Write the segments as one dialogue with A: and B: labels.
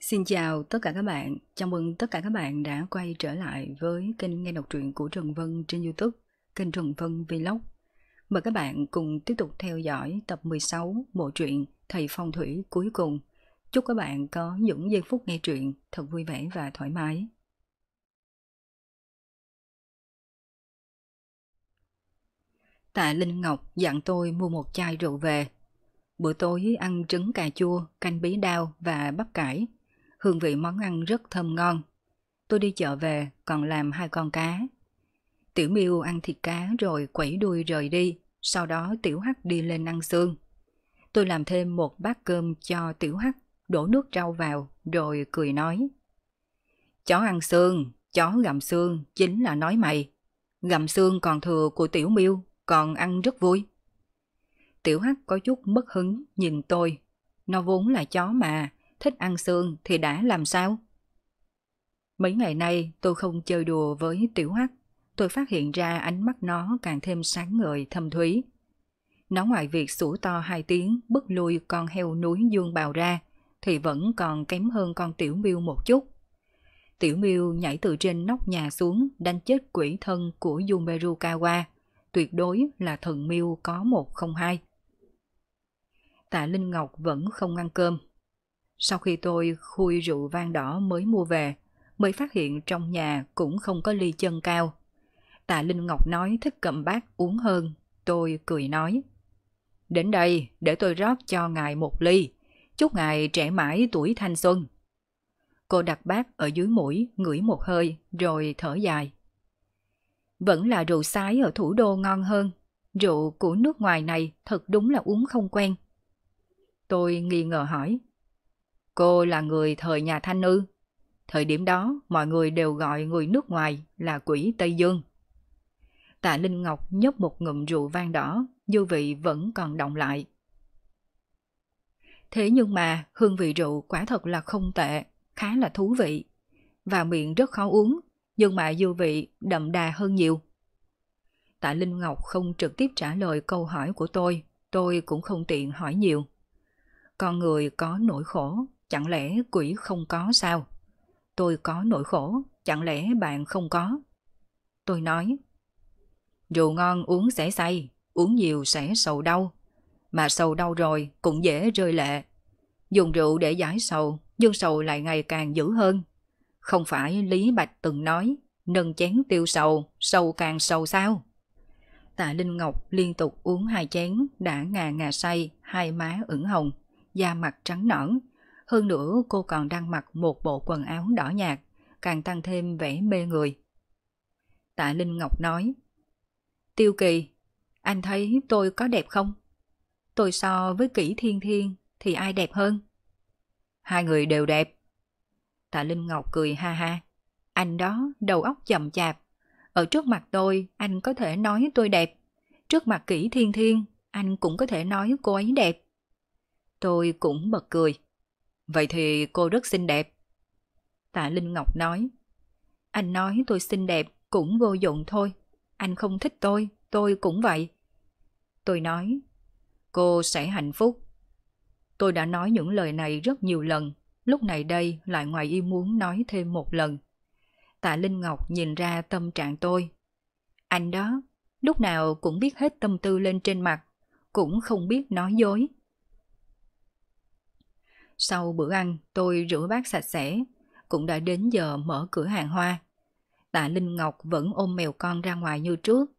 A: Xin chào tất cả các bạn, chào mừng tất cả các bạn đã quay trở lại với kênh nghe đọc truyện của Trần Vân trên Youtube, kênh Trần Vân Vlog. Mời các bạn cùng tiếp tục theo dõi tập 16 bộ truyện Thầy Phong Thủy cuối cùng. Chúc các bạn có những giây phút nghe truyện thật vui vẻ và thoải mái. Tạ Linh Ngọc dặn tôi mua một chai rượu về. Bữa tối ăn trứng cà chua, canh bí đao và bắp cải hương vị món ăn rất thơm ngon. Tôi đi chợ về còn làm hai con cá. Tiểu miu ăn thịt cá rồi quẩy đuôi rời đi, sau đó tiểu hắc đi lên ăn xương. Tôi làm thêm một bát cơm cho tiểu hắc, đổ nước rau vào rồi cười nói. Chó ăn xương, chó gặm xương chính là nói mày. Gặm xương còn thừa của tiểu miu còn ăn rất vui. Tiểu hắc có chút mất hứng nhìn tôi. Nó vốn là chó mà, thích ăn xương thì đã làm sao? Mấy ngày nay tôi không chơi đùa với tiểu hắc, tôi phát hiện ra ánh mắt nó càng thêm sáng ngời thâm thúy. Nó ngoài việc sủa to hai tiếng bức lui con heo núi dương bào ra, thì vẫn còn kém hơn con tiểu miêu một chút. Tiểu miêu nhảy từ trên nóc nhà xuống đánh chết quỷ thân của Yumeru Kawa, tuyệt đối là thần miêu có một không hai. Tạ Linh Ngọc vẫn không ăn cơm, sau khi tôi khui rượu vang đỏ mới mua về, mới phát hiện trong nhà cũng không có ly chân cao. Tạ Linh Ngọc nói thích cầm bát uống hơn, tôi cười nói. Đến đây để tôi rót cho ngài một ly, chúc ngài trẻ mãi tuổi thanh xuân. Cô đặt bát ở dưới mũi, ngửi một hơi, rồi thở dài. Vẫn là rượu sái ở thủ đô ngon hơn, rượu của nước ngoài này thật đúng là uống không quen. Tôi nghi ngờ hỏi. Cô là người thời nhà Thanh Ư. Thời điểm đó, mọi người đều gọi người nước ngoài là quỷ Tây Dương. Tạ Linh Ngọc nhấp một ngụm rượu vang đỏ, dư vị vẫn còn động lại. Thế nhưng mà hương vị rượu quả thật là không tệ, khá là thú vị. Và miệng rất khó uống, nhưng mà dư vị đậm đà hơn nhiều. Tạ Linh Ngọc không trực tiếp trả lời câu hỏi của tôi, tôi cũng không tiện hỏi nhiều. Con người có nỗi khổ, Chẳng lẽ quỷ không có sao? Tôi có nỗi khổ, chẳng lẽ bạn không có? Tôi nói, rượu ngon uống sẽ say, uống nhiều sẽ sầu đau. Mà sầu đau rồi cũng dễ rơi lệ. Dùng rượu để giải sầu, nhưng sầu lại ngày càng dữ hơn. Không phải Lý Bạch từng nói, nâng chén tiêu sầu, sầu càng sầu sao? Tạ Linh Ngọc liên tục uống hai chén, đã ngà ngà say, hai má ửng hồng, da mặt trắng nõn, hơn nữa cô còn đang mặc một bộ quần áo đỏ nhạt, càng tăng thêm vẻ mê người. Tạ Linh Ngọc nói, Tiêu Kỳ, anh thấy tôi có đẹp không? Tôi so với kỹ thiên thiên thì ai đẹp hơn? Hai người đều đẹp. Tạ Linh Ngọc cười ha ha. Anh đó đầu óc chậm chạp. Ở trước mặt tôi, anh có thể nói tôi đẹp. Trước mặt kỹ thiên thiên, anh cũng có thể nói cô ấy đẹp. Tôi cũng bật cười. Vậy thì cô rất xinh đẹp. Tạ Linh Ngọc nói. Anh nói tôi xinh đẹp cũng vô dụng thôi. Anh không thích tôi, tôi cũng vậy. Tôi nói, cô sẽ hạnh phúc. Tôi đã nói những lời này rất nhiều lần, lúc này đây lại ngoài ý muốn nói thêm một lần. Tạ Linh Ngọc nhìn ra tâm trạng tôi. Anh đó, lúc nào cũng biết hết tâm tư lên trên mặt, cũng không biết nói dối. Sau bữa ăn, tôi rửa bát sạch sẽ, cũng đã đến giờ mở cửa hàng hoa. Tạ Linh Ngọc vẫn ôm mèo con ra ngoài như trước.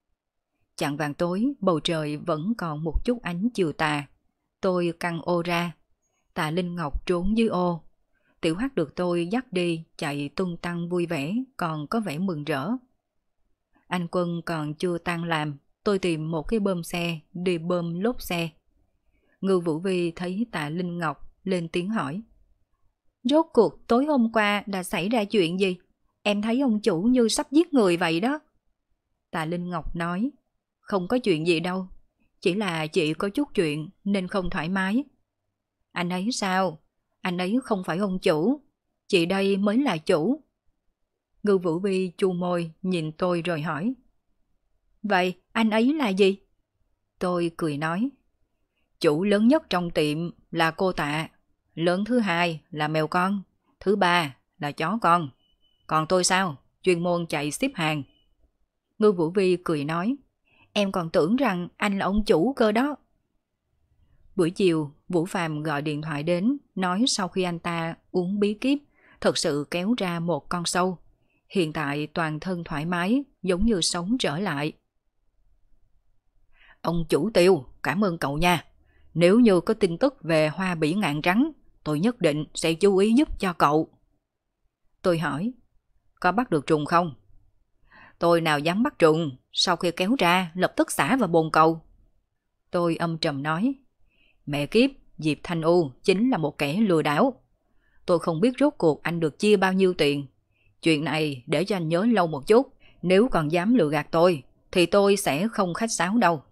A: Chạng vàng tối, bầu trời vẫn còn một chút ánh chiều tà. Tôi căng ô ra. Tạ Linh Ngọc trốn dưới ô. Tiểu Hắc được tôi dắt đi, chạy tung tăng vui vẻ, còn có vẻ mừng rỡ. Anh Quân còn chưa tan làm, tôi tìm một cái bơm xe, đi bơm lốp xe. Ngư Vũ Vi thấy Tạ Linh Ngọc lên tiếng hỏi. Rốt cuộc tối hôm qua đã xảy ra chuyện gì? Em thấy ông chủ như sắp giết người vậy đó. Tạ Linh Ngọc nói, không có chuyện gì đâu, chỉ là chị có chút chuyện nên không thoải mái. Anh ấy sao? Anh ấy không phải ông chủ, chị đây mới là chủ. Ngư Vũ Vi chu môi nhìn tôi rồi hỏi. Vậy anh ấy là gì? Tôi cười nói. Chủ lớn nhất trong tiệm là cô tạ lớn thứ hai là mèo con, thứ ba là chó con. Còn tôi sao? Chuyên môn chạy xếp hàng. Ngư Vũ Vi cười nói, em còn tưởng rằng anh là ông chủ cơ đó. Buổi chiều, Vũ Phạm gọi điện thoại đến, nói sau khi anh ta uống bí kíp, thật sự kéo ra một con sâu. Hiện tại toàn thân thoải mái, giống như sống trở lại. Ông chủ tiêu, cảm ơn cậu nha. Nếu như có tin tức về hoa bỉ ngạn rắn, tôi nhất định sẽ chú ý giúp cho cậu. Tôi hỏi, có bắt được trùng không? Tôi nào dám bắt trùng, sau khi kéo ra lập tức xả vào bồn cầu. Tôi âm trầm nói, mẹ kiếp, Diệp Thanh U chính là một kẻ lừa đảo. Tôi không biết rốt cuộc anh được chia bao nhiêu tiền. Chuyện này để cho anh nhớ lâu một chút, nếu còn dám lừa gạt tôi thì tôi sẽ không khách sáo đâu.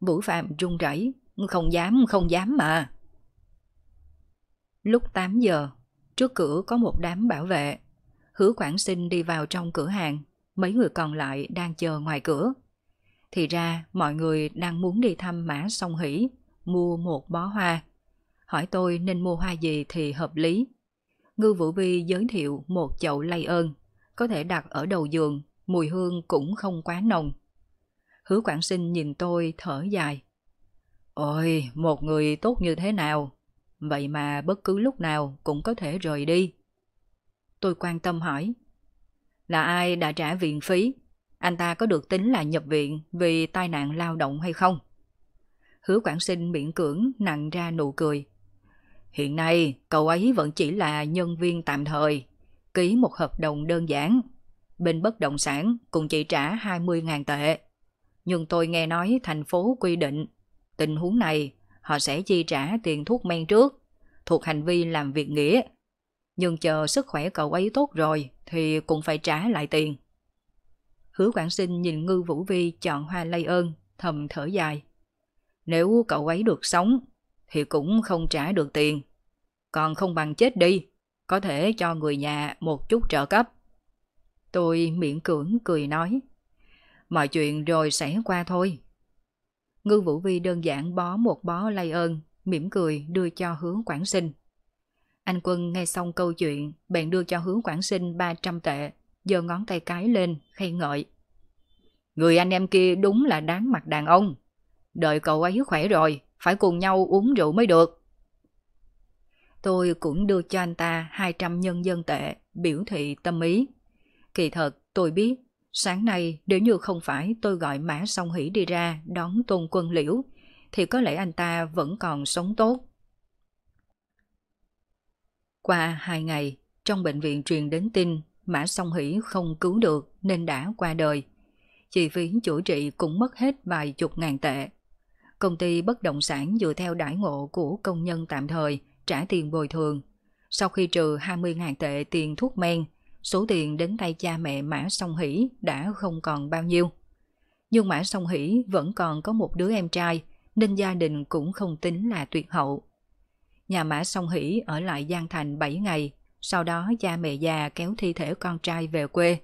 A: Vũ Phạm run rẩy, không dám, không dám mà. Lúc 8 giờ, trước cửa có một đám bảo vệ. Hứa Quảng Sinh đi vào trong cửa hàng, mấy người còn lại đang chờ ngoài cửa. Thì ra mọi người đang muốn đi thăm Mã Song Hỷ, mua một bó hoa. Hỏi tôi nên mua hoa gì thì hợp lý. Ngư Vũ Vi giới thiệu một chậu lay ơn, có thể đặt ở đầu giường, mùi hương cũng không quá nồng. Hứa Quảng Sinh nhìn tôi thở dài. Ôi, một người tốt như thế nào Vậy mà bất cứ lúc nào cũng có thể rời đi. Tôi quan tâm hỏi. Là ai đã trả viện phí? Anh ta có được tính là nhập viện vì tai nạn lao động hay không? Hứa Quảng Sinh miễn cưỡng nặng ra nụ cười. Hiện nay, cậu ấy vẫn chỉ là nhân viên tạm thời, ký một hợp đồng đơn giản. Bên bất động sản cũng chỉ trả 20.000 tệ. Nhưng tôi nghe nói thành phố quy định, tình huống này họ sẽ chi trả tiền thuốc men trước, thuộc hành vi làm việc nghĩa. Nhưng chờ sức khỏe cậu ấy tốt rồi thì cũng phải trả lại tiền. Hứa Quảng Sinh nhìn Ngư Vũ Vi chọn hoa lây ơn, thầm thở dài. Nếu cậu ấy được sống thì cũng không trả được tiền. Còn không bằng chết đi, có thể cho người nhà một chút trợ cấp. Tôi miễn cưỡng cười nói. Mọi chuyện rồi sẽ qua thôi. Ngư Vũ Vi đơn giản bó một bó lay ơn, mỉm cười đưa cho hướng Quảng Sinh. Anh Quân nghe xong câu chuyện, bèn đưa cho hướng Quảng Sinh 300 tệ, giơ ngón tay cái lên, khen ngợi. Người anh em kia đúng là đáng mặt đàn ông. Đợi cậu ấy khỏe rồi, phải cùng nhau uống rượu mới được. Tôi cũng đưa cho anh ta 200 nhân dân tệ, biểu thị tâm ý. Kỳ thật, tôi biết Sáng nay nếu như không phải tôi gọi Mã Song Hỷ đi ra đón Tôn Quân Liễu, thì có lẽ anh ta vẫn còn sống tốt. Qua hai ngày, trong bệnh viện truyền đến tin Mã Song Hỷ không cứu được nên đã qua đời. Chi phí chữa trị cũng mất hết vài chục ngàn tệ. Công ty bất động sản dựa theo đãi ngộ của công nhân tạm thời trả tiền bồi thường. Sau khi trừ 20.000 tệ tiền thuốc men số tiền đến tay cha mẹ Mã Song Hỷ đã không còn bao nhiêu. Nhưng Mã Song Hỷ vẫn còn có một đứa em trai, nên gia đình cũng không tính là tuyệt hậu. Nhà Mã Song Hỷ ở lại Giang Thành 7 ngày, sau đó cha mẹ già kéo thi thể con trai về quê,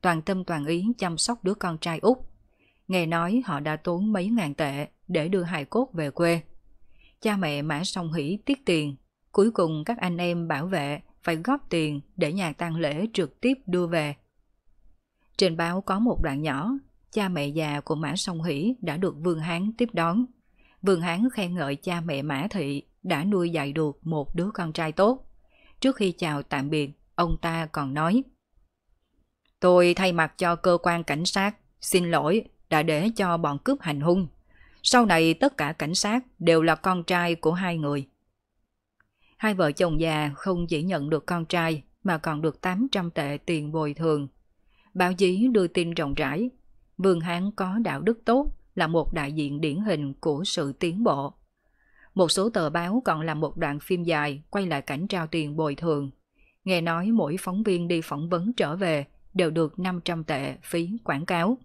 A: toàn tâm toàn ý chăm sóc đứa con trai út. Nghe nói họ đã tốn mấy ngàn tệ để đưa hài cốt về quê. Cha mẹ Mã Song Hỷ tiếc tiền, cuối cùng các anh em bảo vệ phải góp tiền để nhà tang lễ trực tiếp đưa về. Trên báo có một đoạn nhỏ, cha mẹ già của Mã Song Hỷ đã được Vương Hán tiếp đón. Vương Hán khen ngợi cha mẹ Mã Thị đã nuôi dạy được một đứa con trai tốt. Trước khi chào tạm biệt, ông ta còn nói Tôi thay mặt cho cơ quan cảnh sát, xin lỗi đã để cho bọn cướp hành hung. Sau này tất cả cảnh sát đều là con trai của hai người. Hai vợ chồng già không chỉ nhận được con trai mà còn được 800 tệ tiền bồi thường. Báo chí đưa tin rộng rãi, Vương Hán có đạo đức tốt là một đại diện điển hình của sự tiến bộ. Một số tờ báo còn làm một đoạn phim dài quay lại cảnh trao tiền bồi thường. Nghe nói mỗi phóng viên đi phỏng vấn trở về đều được 500 tệ phí quảng cáo.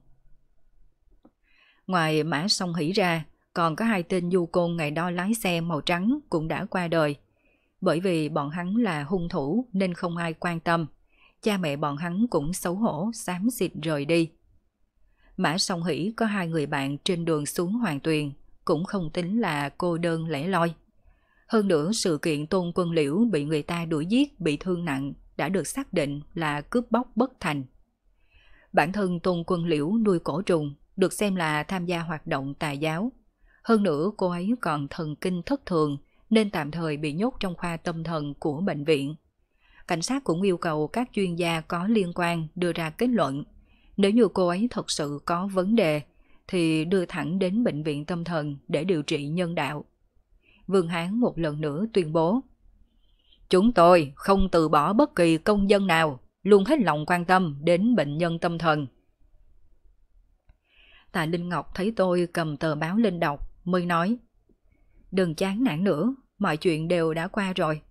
A: Ngoài mã sông hỉ ra, còn có hai tên du côn ngày đó lái xe màu trắng cũng đã qua đời – bởi vì bọn hắn là hung thủ nên không ai quan tâm. Cha mẹ bọn hắn cũng xấu hổ, xám xịt rời đi. Mã Song Hỷ có hai người bạn trên đường xuống Hoàng Tuyền, cũng không tính là cô đơn lẻ loi. Hơn nữa sự kiện Tôn Quân Liễu bị người ta đuổi giết bị thương nặng đã được xác định là cướp bóc bất thành. Bản thân Tôn Quân Liễu nuôi cổ trùng được xem là tham gia hoạt động tà giáo. Hơn nữa cô ấy còn thần kinh thất thường, nên tạm thời bị nhốt trong khoa tâm thần của bệnh viện. Cảnh sát cũng yêu cầu các chuyên gia có liên quan đưa ra kết luận. Nếu như cô ấy thật sự có vấn đề, thì đưa thẳng đến bệnh viện tâm thần để điều trị nhân đạo. Vương Hán một lần nữa tuyên bố. Chúng tôi không từ bỏ bất kỳ công dân nào, luôn hết lòng quan tâm đến bệnh nhân tâm thần. Tạ Linh Ngọc thấy tôi cầm tờ báo lên đọc, mới nói. Đừng chán nản nữa, mọi chuyện đều đã qua rồi.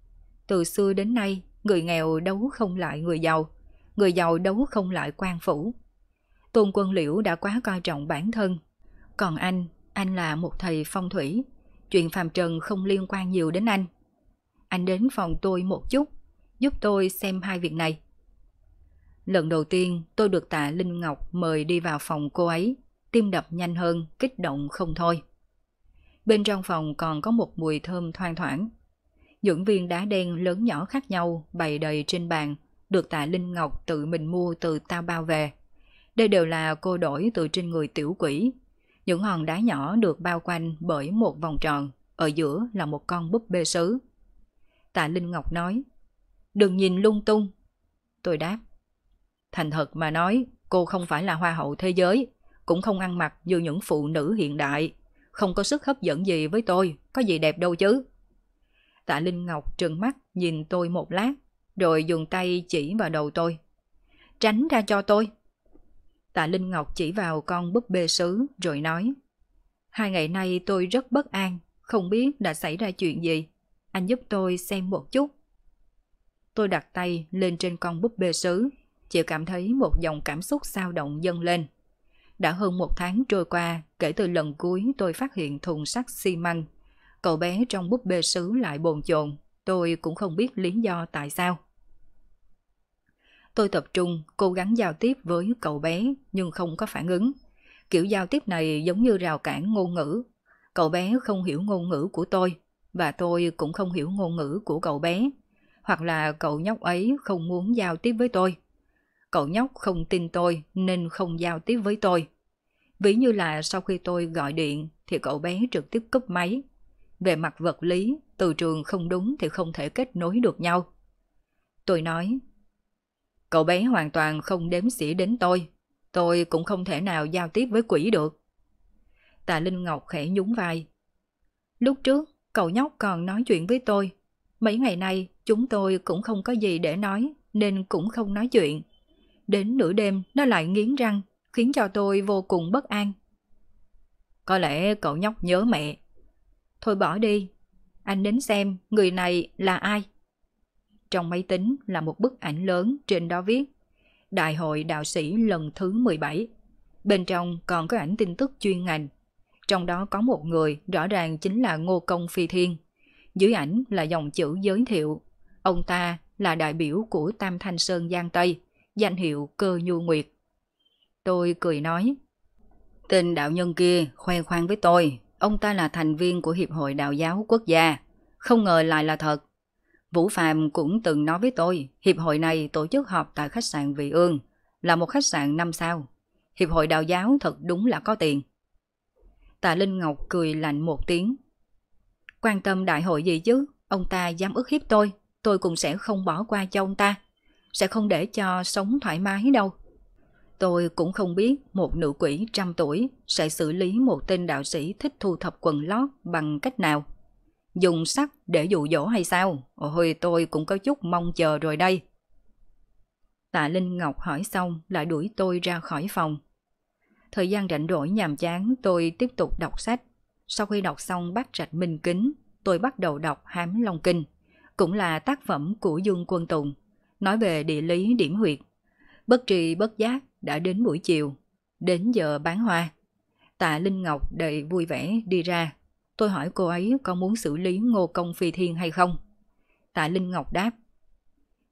A: Từ xưa đến nay, người nghèo đấu không lại người giàu, người giàu đấu không lại quan phủ. Tôn Quân Liễu đã quá coi trọng bản thân. Còn anh, anh là một thầy phong thủy, chuyện phàm trần không liên quan nhiều đến anh. Anh đến phòng tôi một chút, giúp tôi xem hai việc này. Lần đầu tiên tôi được tạ Linh Ngọc mời đi vào phòng cô ấy, tim đập nhanh hơn, kích động không thôi. Bên trong phòng còn có một mùi thơm thoang thoảng. Những viên đá đen lớn nhỏ khác nhau bày đầy trên bàn, được tạ Linh Ngọc tự mình mua từ tao bao về. Đây đều là cô đổi từ trên người tiểu quỷ. Những hòn đá nhỏ được bao quanh bởi một vòng tròn, ở giữa là một con búp bê sứ. Tạ Linh Ngọc nói, đừng nhìn lung tung. Tôi đáp, thành thật mà nói, cô không phải là hoa hậu thế giới, cũng không ăn mặc như những phụ nữ hiện đại không có sức hấp dẫn gì với tôi, có gì đẹp đâu chứ. Tạ Linh Ngọc trừng mắt nhìn tôi một lát, rồi dùng tay chỉ vào đầu tôi. Tránh ra cho tôi. Tạ Linh Ngọc chỉ vào con búp bê sứ rồi nói. Hai ngày nay tôi rất bất an, không biết đã xảy ra chuyện gì. Anh giúp tôi xem một chút. Tôi đặt tay lên trên con búp bê sứ, chỉ cảm thấy một dòng cảm xúc sao động dâng lên. Đã hơn một tháng trôi qua kể từ lần cuối tôi phát hiện thùng sắt xi măng. Cậu bé trong búp bê sứ lại bồn chồn, tôi cũng không biết lý do tại sao. Tôi tập trung, cố gắng giao tiếp với cậu bé nhưng không có phản ứng. Kiểu giao tiếp này giống như rào cản ngôn ngữ. Cậu bé không hiểu ngôn ngữ của tôi và tôi cũng không hiểu ngôn ngữ của cậu bé. Hoặc là cậu nhóc ấy không muốn giao tiếp với tôi cậu nhóc không tin tôi nên không giao tiếp với tôi. Ví như là sau khi tôi gọi điện thì cậu bé trực tiếp cúp máy. Về mặt vật lý, từ trường không đúng thì không thể kết nối được nhau. Tôi nói, cậu bé hoàn toàn không đếm xỉa đến tôi, tôi cũng không thể nào giao tiếp với quỷ được. Tạ Linh Ngọc khẽ nhún vai. Lúc trước, cậu nhóc còn nói chuyện với tôi. Mấy ngày nay, chúng tôi cũng không có gì để nói, nên cũng không nói chuyện đến nửa đêm nó lại nghiến răng, khiến cho tôi vô cùng bất an. Có lẽ cậu nhóc nhớ mẹ. Thôi bỏ đi, anh đến xem người này là ai. Trong máy tính là một bức ảnh lớn trên đó viết Đại hội đạo sĩ lần thứ 17. Bên trong còn có ảnh tin tức chuyên ngành. Trong đó có một người rõ ràng chính là Ngô Công Phi Thiên. Dưới ảnh là dòng chữ giới thiệu. Ông ta là đại biểu của Tam Thanh Sơn Giang Tây danh hiệu cơ nhu nguyệt. Tôi cười nói, tên đạo nhân kia khoe khoang với tôi, ông ta là thành viên của Hiệp hội Đạo giáo quốc gia, không ngờ lại là thật. Vũ Phạm cũng từng nói với tôi, hiệp hội này tổ chức họp tại khách sạn Vị Ương, là một khách sạn năm sao. Hiệp hội đạo giáo thật đúng là có tiền. Tạ Linh Ngọc cười lạnh một tiếng. Quan tâm đại hội gì chứ, ông ta dám ức hiếp tôi, tôi cũng sẽ không bỏ qua cho ông ta sẽ không để cho sống thoải mái đâu. Tôi cũng không biết một nữ quỷ trăm tuổi sẽ xử lý một tên đạo sĩ thích thu thập quần lót bằng cách nào. Dùng sắt để dụ dỗ hay sao? Ôi tôi cũng có chút mong chờ rồi đây. Tạ Linh Ngọc hỏi xong lại đuổi tôi ra khỏi phòng. Thời gian rảnh rỗi nhàm chán tôi tiếp tục đọc sách. Sau khi đọc xong bát Trạch minh kính, tôi bắt đầu đọc Hám Long Kinh, cũng là tác phẩm của Dương Quân Tùng nói về địa lý điểm huyệt. Bất trì bất giác đã đến buổi chiều, đến giờ bán hoa. Tạ Linh Ngọc đầy vui vẻ đi ra. Tôi hỏi cô ấy có muốn xử lý ngô công phi thiên hay không? Tạ Linh Ngọc đáp.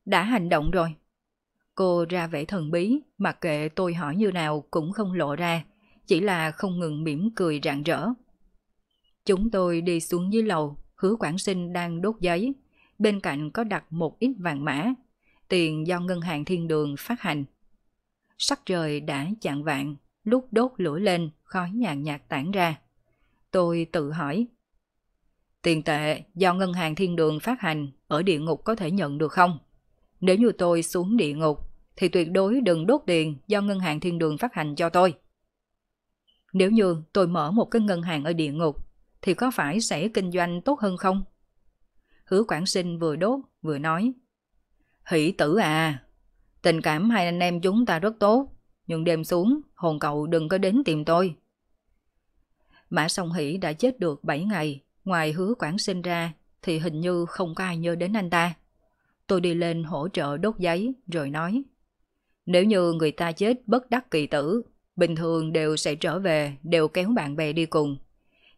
A: Đã hành động rồi. Cô ra vẻ thần bí, mặc kệ tôi hỏi như nào cũng không lộ ra, chỉ là không ngừng mỉm cười rạng rỡ. Chúng tôi đi xuống dưới lầu, hứa quản sinh đang đốt giấy. Bên cạnh có đặt một ít vàng mã, tiền do ngân hàng thiên đường phát hành. Sắc trời đã chạng vạn, lúc đốt lửa lên, khói nhàn nhạt tản ra. Tôi tự hỏi, tiền tệ do ngân hàng thiên đường phát hành ở địa ngục có thể nhận được không? Nếu như tôi xuống địa ngục, thì tuyệt đối đừng đốt tiền do ngân hàng thiên đường phát hành cho tôi. Nếu như tôi mở một cái ngân hàng ở địa ngục, thì có phải sẽ kinh doanh tốt hơn không? Hứa Quảng Sinh vừa đốt vừa nói. Hỷ tử à, tình cảm hai anh em chúng ta rất tốt, nhưng đêm xuống, hồn cậu đừng có đến tìm tôi. Mã Song Hỷ đã chết được 7 ngày, ngoài hứa quản sinh ra thì hình như không có ai nhớ đến anh ta. Tôi đi lên hỗ trợ đốt giấy rồi nói. Nếu như người ta chết bất đắc kỳ tử, bình thường đều sẽ trở về, đều kéo bạn bè đi cùng.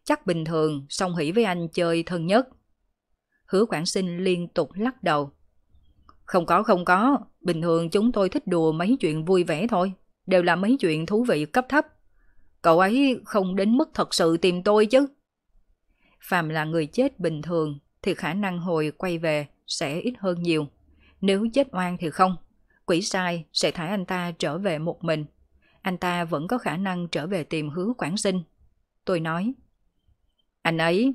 A: Chắc bình thường Song Hỷ với anh chơi thân nhất. Hứa quản sinh liên tục lắc đầu. Không có không có, bình thường chúng tôi thích đùa mấy chuyện vui vẻ thôi, đều là mấy chuyện thú vị cấp thấp. Cậu ấy không đến mức thật sự tìm tôi chứ. phạm là người chết bình thường thì khả năng hồi quay về sẽ ít hơn nhiều. Nếu chết oan thì không, quỷ sai sẽ thả anh ta trở về một mình. Anh ta vẫn có khả năng trở về tìm hứa quảng sinh. Tôi nói, anh ấy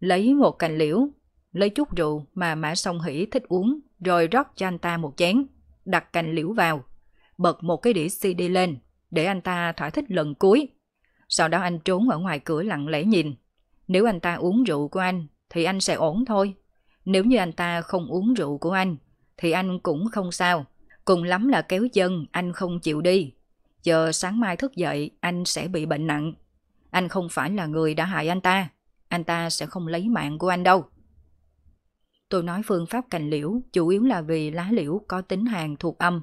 A: lấy một cành liễu, lấy chút rượu mà Mã Song Hỷ thích uống rồi rót cho anh ta một chén, đặt cành liễu vào, bật một cái đĩa CD lên để anh ta thỏa thích lần cuối. Sau đó anh trốn ở ngoài cửa lặng lẽ nhìn. Nếu anh ta uống rượu của anh thì anh sẽ ổn thôi. Nếu như anh ta không uống rượu của anh thì anh cũng không sao. Cùng lắm là kéo chân anh không chịu đi. Chờ sáng mai thức dậy anh sẽ bị bệnh nặng. Anh không phải là người đã hại anh ta. Anh ta sẽ không lấy mạng của anh đâu. Tôi nói phương pháp cành liễu chủ yếu là vì lá liễu có tính hàng thuộc âm.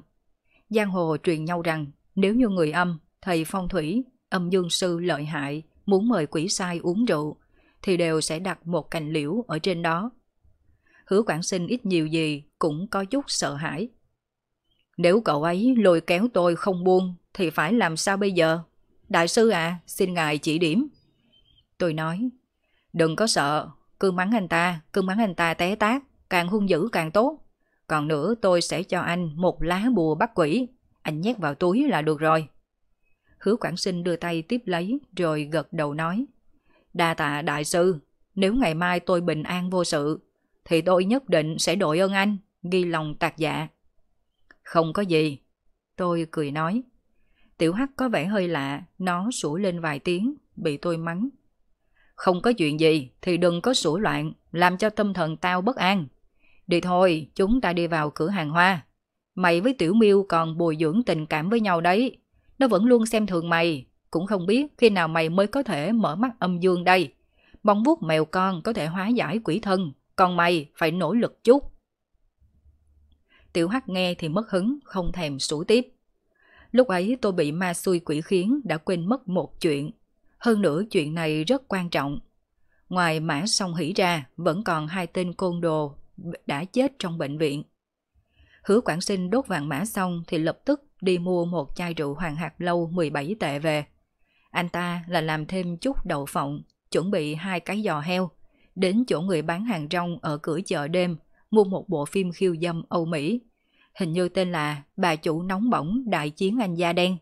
A: Giang hồ truyền nhau rằng nếu như người âm, thầy phong thủy, âm dương sư lợi hại muốn mời quỷ sai uống rượu thì đều sẽ đặt một cành liễu ở trên đó. Hứa Quảng Sinh ít nhiều gì cũng có chút sợ hãi. Nếu cậu ấy lôi kéo tôi không buông thì phải làm sao bây giờ? Đại sư à, xin ngài chỉ điểm. Tôi nói, đừng có sợ, cương mắng anh ta, cương mắng anh ta té tát, càng hung dữ càng tốt. Còn nữa tôi sẽ cho anh một lá bùa bắt quỷ, anh nhét vào túi là được rồi. Hứa Quảng Sinh đưa tay tiếp lấy rồi gật đầu nói. Đa tạ đại sư, nếu ngày mai tôi bình an vô sự, thì tôi nhất định sẽ đội ơn anh, ghi lòng tạc dạ. Không có gì. Tôi cười nói. Tiểu Hắc có vẻ hơi lạ, nó sủi lên vài tiếng, bị tôi mắng, không có chuyện gì thì đừng có sủi loạn, làm cho tâm thần tao bất an. Đi thôi, chúng ta đi vào cửa hàng hoa. Mày với Tiểu Miêu còn bồi dưỡng tình cảm với nhau đấy. Nó vẫn luôn xem thường mày, cũng không biết khi nào mày mới có thể mở mắt âm dương đây. Bóng vuốt mèo con có thể hóa giải quỷ thân, còn mày phải nỗ lực chút. Tiểu Hắc nghe thì mất hứng, không thèm sủi tiếp. Lúc ấy tôi bị ma xui quỷ khiến đã quên mất một chuyện hơn nữa chuyện này rất quan trọng. Ngoài mã song hỉ ra, vẫn còn hai tên côn đồ đã chết trong bệnh viện. Hứa quản Sinh đốt vàng mã xong thì lập tức đi mua một chai rượu hoàng hạt lâu 17 tệ về. Anh ta là làm thêm chút đậu phộng, chuẩn bị hai cái giò heo, đến chỗ người bán hàng rong ở cửa chợ đêm mua một bộ phim khiêu dâm Âu Mỹ. Hình như tên là Bà chủ nóng bỏng đại chiến anh da đen.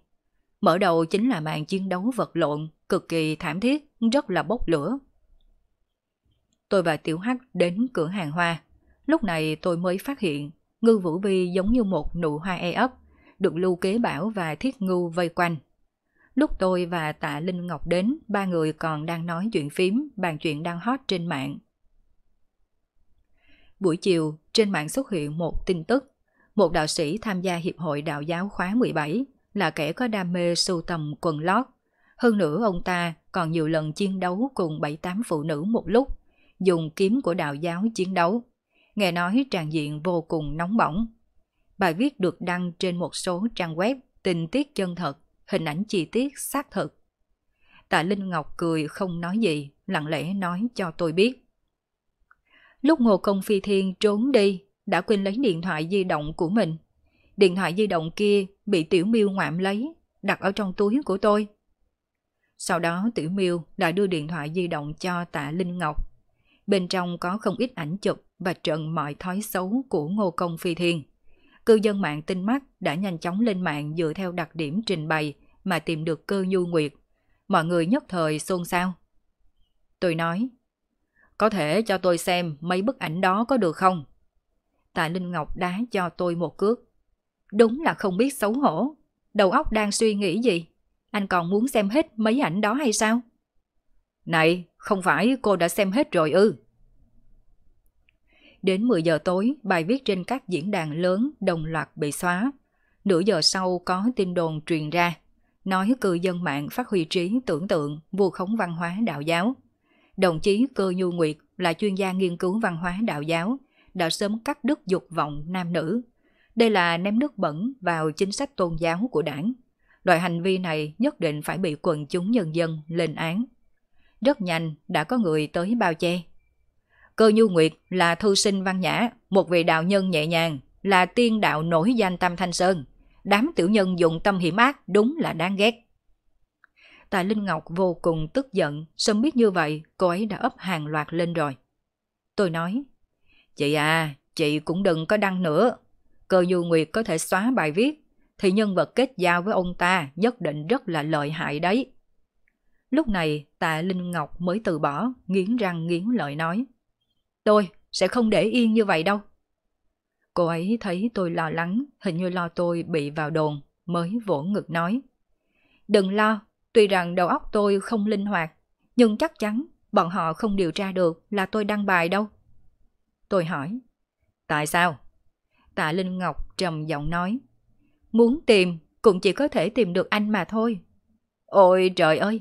A: Mở đầu chính là màn chiến đấu vật lộn, cực kỳ thảm thiết, rất là bốc lửa. Tôi và Tiểu Hắc đến cửa hàng hoa. Lúc này tôi mới phát hiện, Ngư Vũ Vi giống như một nụ hoa e ấp, được lưu kế bảo và thiết ngư vây quanh. Lúc tôi và tạ Linh Ngọc đến, ba người còn đang nói chuyện phím, bàn chuyện đang hot trên mạng. Buổi chiều, trên mạng xuất hiện một tin tức. Một đạo sĩ tham gia Hiệp hội Đạo giáo khóa 17 là kẻ có đam mê sưu tầm quần lót. Hơn nữa ông ta còn nhiều lần chiến đấu cùng bảy tám phụ nữ một lúc, dùng kiếm của đạo giáo chiến đấu. Nghe nói tràn diện vô cùng nóng bỏng. Bài viết được đăng trên một số trang web tình tiết chân thật, hình ảnh chi tiết xác thực. Tạ Linh Ngọc cười không nói gì, lặng lẽ nói cho tôi biết. Lúc Ngô Công Phi Thiên trốn đi, đã quên lấy điện thoại di động của mình điện thoại di động kia bị Tiểu Miêu ngoạm lấy, đặt ở trong túi của tôi. Sau đó Tiểu Miêu đã đưa điện thoại di động cho Tạ Linh Ngọc. Bên trong có không ít ảnh chụp và trận mọi thói xấu của Ngô Công Phi Thiên. Cư dân mạng tinh mắt đã nhanh chóng lên mạng dựa theo đặc điểm trình bày mà tìm được cơ nhu nguyệt. Mọi người nhất thời xôn xao. Tôi nói, có thể cho tôi xem mấy bức ảnh đó có được không? Tạ Linh Ngọc đá cho tôi một cước. Đúng là không biết xấu hổ. Đầu óc đang suy nghĩ gì? Anh còn muốn xem hết mấy ảnh đó hay sao? Này, không phải cô đã xem hết rồi ư? Đến 10 giờ tối, bài viết trên các diễn đàn lớn đồng loạt bị xóa. Nửa giờ sau có tin đồn truyền ra, nói cư dân mạng phát huy trí tưởng tượng vu khống văn hóa đạo giáo. Đồng chí Cơ Nhu Nguyệt là chuyên gia nghiên cứu văn hóa đạo giáo, đã sớm cắt đứt dục vọng nam nữ, đây là ném nước bẩn vào chính sách tôn giáo của đảng. Loại hành vi này nhất định phải bị quần chúng nhân dân lên án. Rất nhanh đã có người tới bao che. Cơ Nhu Nguyệt là thư sinh văn nhã, một vị đạo nhân nhẹ nhàng, là tiên đạo nổi danh Tam Thanh Sơn. Đám tiểu nhân dụng tâm hiểm ác đúng là đáng ghét. tài Linh Ngọc vô cùng tức giận, sớm biết như vậy cô ấy đã ấp hàng loạt lên rồi. Tôi nói, chị à, chị cũng đừng có đăng nữa, Cơ Du Nguyệt có thể xóa bài viết, thì nhân vật kết giao với ông ta nhất định rất là lợi hại đấy. Lúc này, tạ Linh Ngọc mới từ bỏ, nghiến răng nghiến lợi nói. Tôi sẽ không để yên như vậy đâu. Cô ấy thấy tôi lo lắng, hình như lo tôi bị vào đồn, mới vỗ ngực nói. Đừng lo, tuy rằng đầu óc tôi không linh hoạt, nhưng chắc chắn bọn họ không điều tra được là tôi đăng bài đâu. Tôi hỏi, tại sao? Tạ Linh Ngọc trầm giọng nói. Muốn tìm cũng chỉ có thể tìm được anh mà thôi. Ôi trời ơi!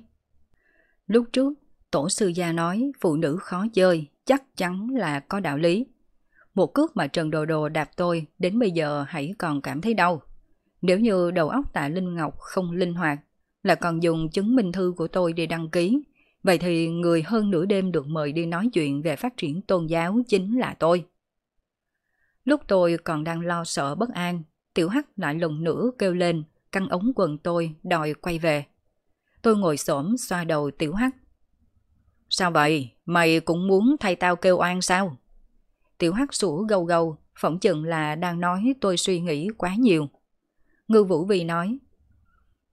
A: Lúc trước, tổ sư gia nói phụ nữ khó chơi, chắc chắn là có đạo lý. Một cước mà Trần Đồ Đồ đạp tôi đến bây giờ hãy còn cảm thấy đau. Nếu như đầu óc tạ Linh Ngọc không linh hoạt, là còn dùng chứng minh thư của tôi để đăng ký, vậy thì người hơn nửa đêm được mời đi nói chuyện về phát triển tôn giáo chính là tôi. Lúc tôi còn đang lo sợ bất an, tiểu hắc lại lần nữa kêu lên, căng ống quần tôi đòi quay về. Tôi ngồi xổm xoa đầu tiểu hắc. Sao vậy? Mày cũng muốn thay tao kêu oan sao? Tiểu hắc sủa gâu gâu, phỏng chừng là đang nói tôi suy nghĩ quá nhiều. Ngư Vũ Vì nói,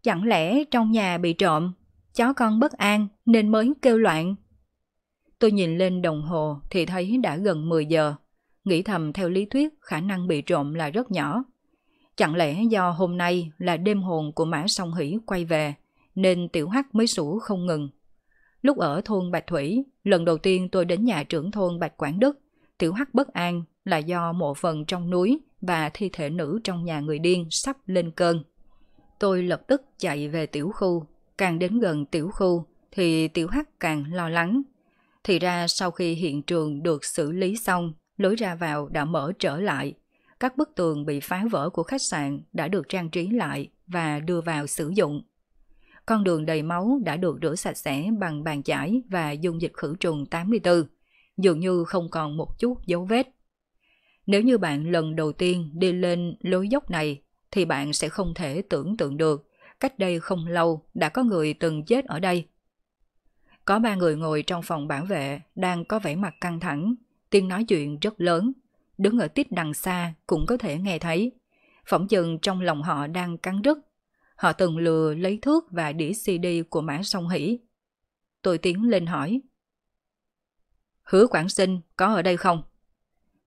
A: chẳng lẽ trong nhà bị trộm, chó con bất an nên mới kêu loạn. Tôi nhìn lên đồng hồ thì thấy đã gần 10 giờ nghĩ thầm theo lý thuyết khả năng bị trộm là rất nhỏ. Chẳng lẽ do hôm nay là đêm hồn của Mã Song Hỷ quay về, nên tiểu hắc mới sủ không ngừng. Lúc ở thôn Bạch Thủy, lần đầu tiên tôi đến nhà trưởng thôn Bạch Quảng Đức, tiểu hắc bất an là do mộ phần trong núi và thi thể nữ trong nhà người điên sắp lên cơn. Tôi lập tức chạy về tiểu khu, càng đến gần tiểu khu thì tiểu hắc càng lo lắng. Thì ra sau khi hiện trường được xử lý xong lối ra vào đã mở trở lại. Các bức tường bị phá vỡ của khách sạn đã được trang trí lại và đưa vào sử dụng. Con đường đầy máu đã được rửa sạch sẽ bằng bàn chải và dung dịch khử trùng 84, dường như không còn một chút dấu vết. Nếu như bạn lần đầu tiên đi lên lối dốc này thì bạn sẽ không thể tưởng tượng được cách đây không lâu đã có người từng chết ở đây. Có ba người ngồi trong phòng bảo vệ đang có vẻ mặt căng thẳng Tiếng nói chuyện rất lớn, đứng ở tít đằng xa cũng có thể nghe thấy. Phỏng chừng trong lòng họ đang cắn rứt. Họ từng lừa lấy thước và đĩa CD của Mã Song Hỷ. Tôi tiến lên hỏi. Hứa Quảng Sinh có ở đây không?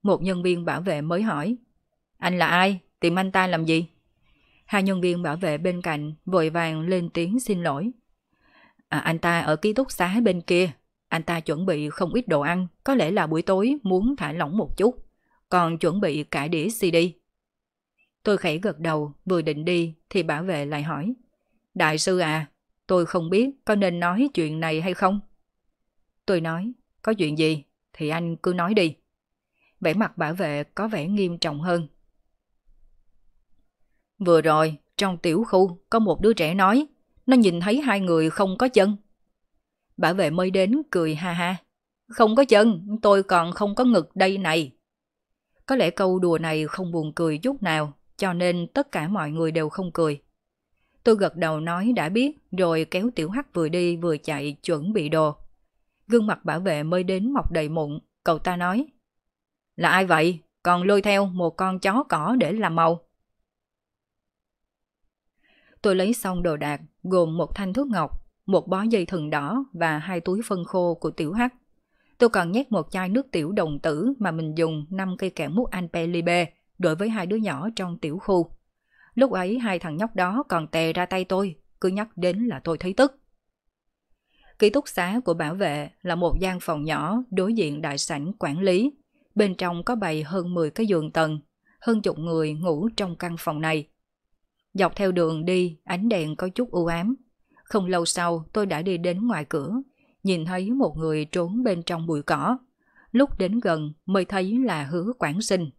A: Một nhân viên bảo vệ mới hỏi. Anh là ai? Tìm anh ta làm gì? Hai nhân viên bảo vệ bên cạnh vội vàng lên tiếng xin lỗi. À, anh ta ở ký túc xá bên kia, anh ta chuẩn bị không ít đồ ăn, có lẽ là buổi tối muốn thả lỏng một chút, còn chuẩn bị cả đĩa CD. Tôi khẽ gật đầu, vừa định đi thì bảo vệ lại hỏi. Đại sư à, tôi không biết có nên nói chuyện này hay không? Tôi nói, có chuyện gì thì anh cứ nói đi. Vẻ mặt bảo vệ có vẻ nghiêm trọng hơn. Vừa rồi, trong tiểu khu có một đứa trẻ nói, nó nhìn thấy hai người không có chân Bảo vệ mới đến cười ha ha. Không có chân, tôi còn không có ngực đây này. Có lẽ câu đùa này không buồn cười chút nào, cho nên tất cả mọi người đều không cười. Tôi gật đầu nói đã biết, rồi kéo tiểu hắc vừa đi vừa chạy chuẩn bị đồ. Gương mặt bảo vệ mới đến mọc đầy mụn, cậu ta nói. Là ai vậy? Còn lôi theo một con chó cỏ để làm màu. Tôi lấy xong đồ đạc, gồm một thanh thuốc ngọc, một bó dây thừng đỏ và hai túi phân khô của tiểu hắc. Tôi còn nhét một chai nước tiểu đồng tử mà mình dùng 5 cây kẹo mút Anpe Libe đối với hai đứa nhỏ trong tiểu khu. Lúc ấy hai thằng nhóc đó còn tè ra tay tôi, cứ nhắc đến là tôi thấy tức. Ký túc xá của bảo vệ là một gian phòng nhỏ đối diện đại sảnh quản lý. Bên trong có bày hơn 10 cái giường tầng, hơn chục người ngủ trong căn phòng này. Dọc theo đường đi, ánh đèn có chút u ám, không lâu sau tôi đã đi đến ngoài cửa, nhìn thấy một người trốn bên trong bụi cỏ. Lúc đến gần mới thấy là hứa quản sinh.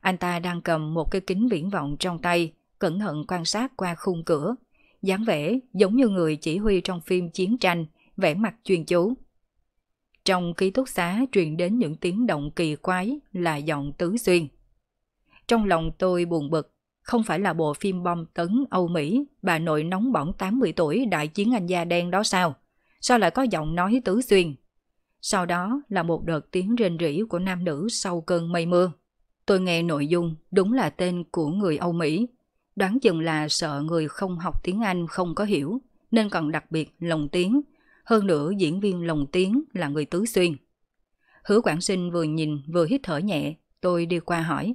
A: Anh ta đang cầm một cái kính viễn vọng trong tay, cẩn thận quan sát qua khung cửa. dáng vẻ giống như người chỉ huy trong phim chiến tranh, vẻ mặt chuyên chú. Trong ký túc xá truyền đến những tiếng động kỳ quái là giọng tứ xuyên. Trong lòng tôi buồn bực, không phải là bộ phim bom tấn Âu Mỹ, bà nội nóng bỏng 80 tuổi đại chiến anh da đen đó sao? Sao lại có giọng nói tứ xuyên? Sau đó là một đợt tiếng rên rỉ của nam nữ sau cơn mây mưa. Tôi nghe nội dung đúng là tên của người Âu Mỹ. Đoán chừng là sợ người không học tiếng Anh không có hiểu, nên còn đặc biệt lồng tiếng. Hơn nữa diễn viên lồng tiếng là người tứ xuyên. Hứa Quảng Sinh vừa nhìn vừa hít thở nhẹ, tôi đi qua hỏi.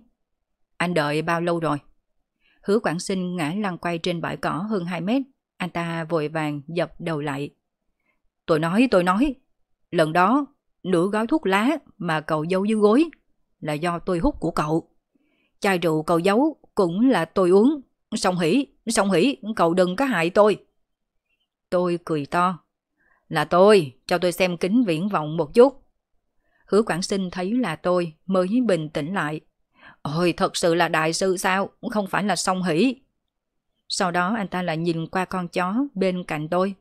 A: Anh đợi bao lâu rồi? Hứa Quảng Sinh ngã lăn quay trên bãi cỏ hơn 2 mét. Anh ta vội vàng dập đầu lại. Tôi nói, tôi nói. Lần đó, nửa gói thuốc lá mà cậu giấu dưới gối là do tôi hút của cậu. Chai rượu cậu giấu cũng là tôi uống. Xong hỉ, xong hỉ, cậu đừng có hại tôi. Tôi cười to. Là tôi, cho tôi xem kính viễn vọng một chút. Hứa Quảng Sinh thấy là tôi mới bình tĩnh lại. Ôi, thật sự là đại sư sao? Không phải là song hỷ. Sau đó anh ta lại nhìn qua con chó bên cạnh tôi.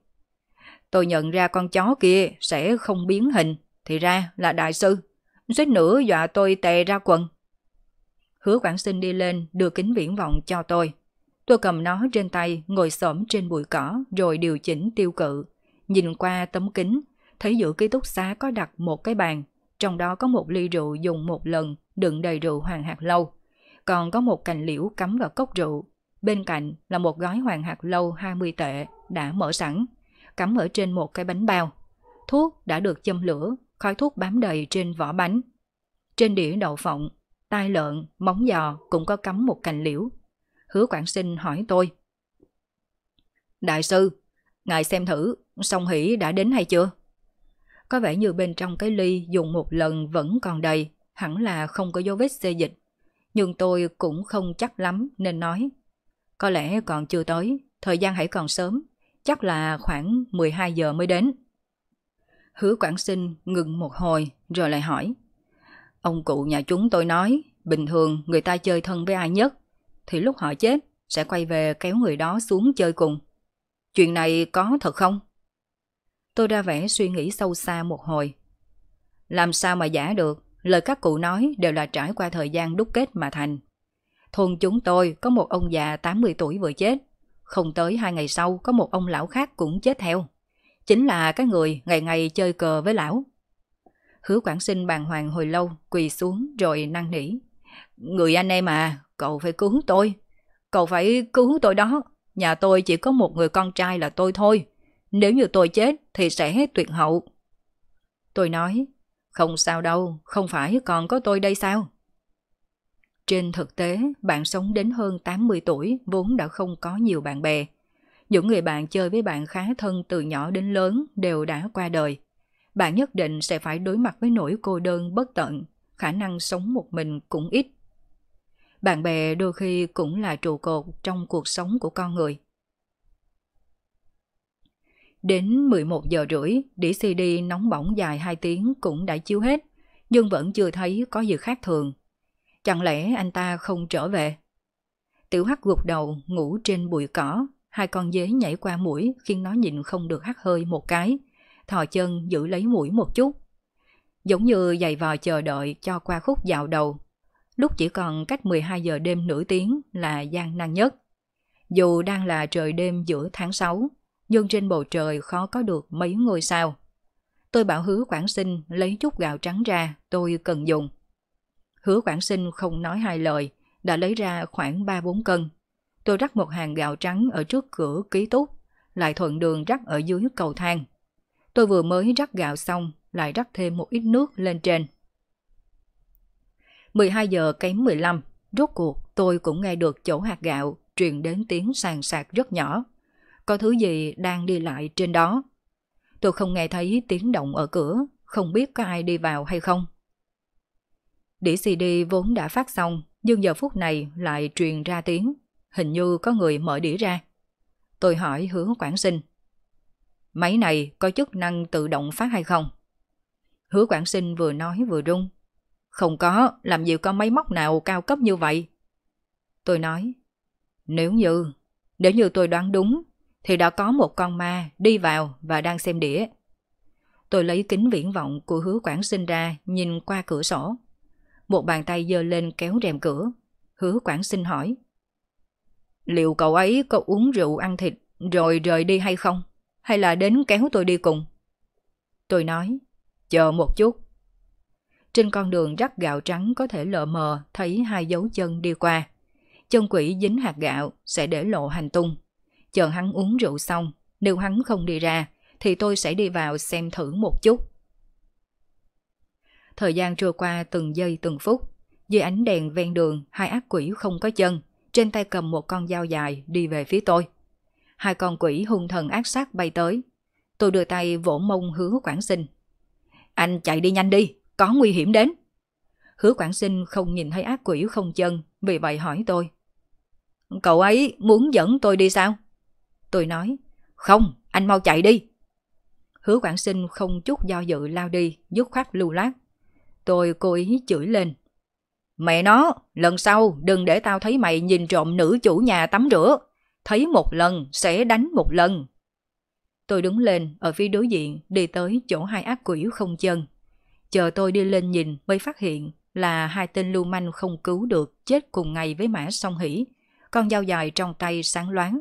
A: Tôi nhận ra con chó kia sẽ không biến hình. Thì ra là đại sư. Suýt nữa dọa tôi tè ra quần. Hứa Quảng Sinh đi lên đưa kính viễn vọng cho tôi. Tôi cầm nó trên tay, ngồi xổm trên bụi cỏ rồi điều chỉnh tiêu cự. Nhìn qua tấm kính, thấy giữa ký túc xá có đặt một cái bàn, trong đó có một ly rượu dùng một lần đựng đầy rượu hoàng hạt lâu. Còn có một cành liễu cắm vào cốc rượu. Bên cạnh là một gói hoàng hạt lâu 20 tệ đã mở sẵn, cắm ở trên một cái bánh bao. Thuốc đã được châm lửa, khói thuốc bám đầy trên vỏ bánh. Trên đĩa đậu phộng, tai lợn, móng giò cũng có cắm một cành liễu. Hứa Quảng Sinh hỏi tôi. Đại sư, ngài xem thử, song hỷ đã đến hay chưa? Có vẻ như bên trong cái ly dùng một lần vẫn còn đầy, hẳn là không có dấu vết xê dịch. Nhưng tôi cũng không chắc lắm nên nói. Có lẽ còn chưa tới, thời gian hãy còn sớm, chắc là khoảng 12 giờ mới đến. Hứa Quảng Sinh ngừng một hồi rồi lại hỏi. Ông cụ nhà chúng tôi nói, bình thường người ta chơi thân với ai nhất, thì lúc họ chết sẽ quay về kéo người đó xuống chơi cùng. Chuyện này có thật không? Tôi ra vẻ suy nghĩ sâu xa một hồi. Làm sao mà giả được, Lời các cụ nói đều là trải qua thời gian đúc kết mà thành. Thôn chúng tôi có một ông già 80 tuổi vừa chết. Không tới hai ngày sau có một ông lão khác cũng chết theo. Chính là cái người ngày ngày chơi cờ với lão. Hứa Quảng Sinh bàng hoàng hồi lâu, quỳ xuống rồi năn nỉ. Người anh em à, cậu phải cứu tôi. Cậu phải cứu tôi đó. Nhà tôi chỉ có một người con trai là tôi thôi. Nếu như tôi chết thì sẽ tuyệt hậu. Tôi nói, không sao đâu, không phải còn có tôi đây sao? Trên thực tế, bạn sống đến hơn 80 tuổi vốn đã không có nhiều bạn bè. Những người bạn chơi với bạn khá thân từ nhỏ đến lớn đều đã qua đời. Bạn nhất định sẽ phải đối mặt với nỗi cô đơn bất tận, khả năng sống một mình cũng ít. Bạn bè đôi khi cũng là trụ cột trong cuộc sống của con người. Đến 11 giờ rưỡi, đĩa CD nóng bỏng dài 2 tiếng cũng đã chiếu hết, nhưng vẫn chưa thấy có gì khác thường. Chẳng lẽ anh ta không trở về? Tiểu Hắc gục đầu, ngủ trên bụi cỏ, hai con dế nhảy qua mũi khiến nó nhìn không được hắt hơi một cái, thò chân giữ lấy mũi một chút. Giống như giày vò chờ đợi cho qua khúc dạo đầu. Lúc chỉ còn cách 12 giờ đêm nửa tiếng là gian nan nhất. Dù đang là trời đêm giữa tháng 6, nhưng trên bầu trời khó có được mấy ngôi sao. Tôi bảo hứa Quảng Sinh lấy chút gạo trắng ra, tôi cần dùng. Hứa Quảng Sinh không nói hai lời, đã lấy ra khoảng 3-4 cân. Tôi rắc một hàng gạo trắng ở trước cửa ký túc, lại thuận đường rắc ở dưới cầu thang. Tôi vừa mới rắc gạo xong, lại rắc thêm một ít nước lên trên. 12 giờ kém 15, rốt cuộc tôi cũng nghe được chỗ hạt gạo truyền đến tiếng sàn sạc rất nhỏ có thứ gì đang đi lại trên đó. Tôi không nghe thấy tiếng động ở cửa, không biết có ai đi vào hay không. Đĩa CD vốn đã phát xong, nhưng giờ phút này lại truyền ra tiếng. Hình như có người mở đĩa ra. Tôi hỏi Hứa Quảng Sinh. Máy này có chức năng tự động phát hay không? Hứa Quảng Sinh vừa nói vừa rung. Không có, làm gì có máy móc nào cao cấp như vậy? Tôi nói, nếu như, nếu như tôi đoán đúng thì đã có một con ma đi vào và đang xem đĩa. Tôi lấy kính viễn vọng của hứa quảng sinh ra nhìn qua cửa sổ. Một bàn tay giơ lên kéo rèm cửa. Hứa quảng sinh hỏi. Liệu cậu ấy có uống rượu ăn thịt rồi rời đi hay không? Hay là đến kéo tôi đi cùng? Tôi nói, chờ một chút. Trên con đường rắc gạo trắng có thể lờ mờ thấy hai dấu chân đi qua. Chân quỷ dính hạt gạo sẽ để lộ hành tung chờ hắn uống rượu xong, nếu hắn không đi ra, thì tôi sẽ đi vào xem thử một chút. Thời gian trôi qua từng giây từng phút, dưới ánh đèn ven đường, hai ác quỷ không có chân, trên tay cầm một con dao dài đi về phía tôi. Hai con quỷ hung thần ác sát bay tới. Tôi đưa tay vỗ mông hứa Quảng Sinh. Anh chạy đi nhanh đi, có nguy hiểm đến. Hứa Quảng Sinh không nhìn thấy ác quỷ không chân, vì vậy hỏi tôi. Cậu ấy muốn dẫn tôi đi sao? Tôi nói, không, anh mau chạy đi. Hứa quản Sinh không chút do dự lao đi, dứt khoát lưu lát Tôi cố ý chửi lên. Mẹ nó, lần sau đừng để tao thấy mày nhìn trộm nữ chủ nhà tắm rửa. Thấy một lần sẽ đánh một lần. Tôi đứng lên ở phía đối diện đi tới chỗ hai ác quỷ không chân. Chờ tôi đi lên nhìn mới phát hiện là hai tên lưu manh không cứu được chết cùng ngày với mã song hỉ. Con dao dài trong tay sáng loáng,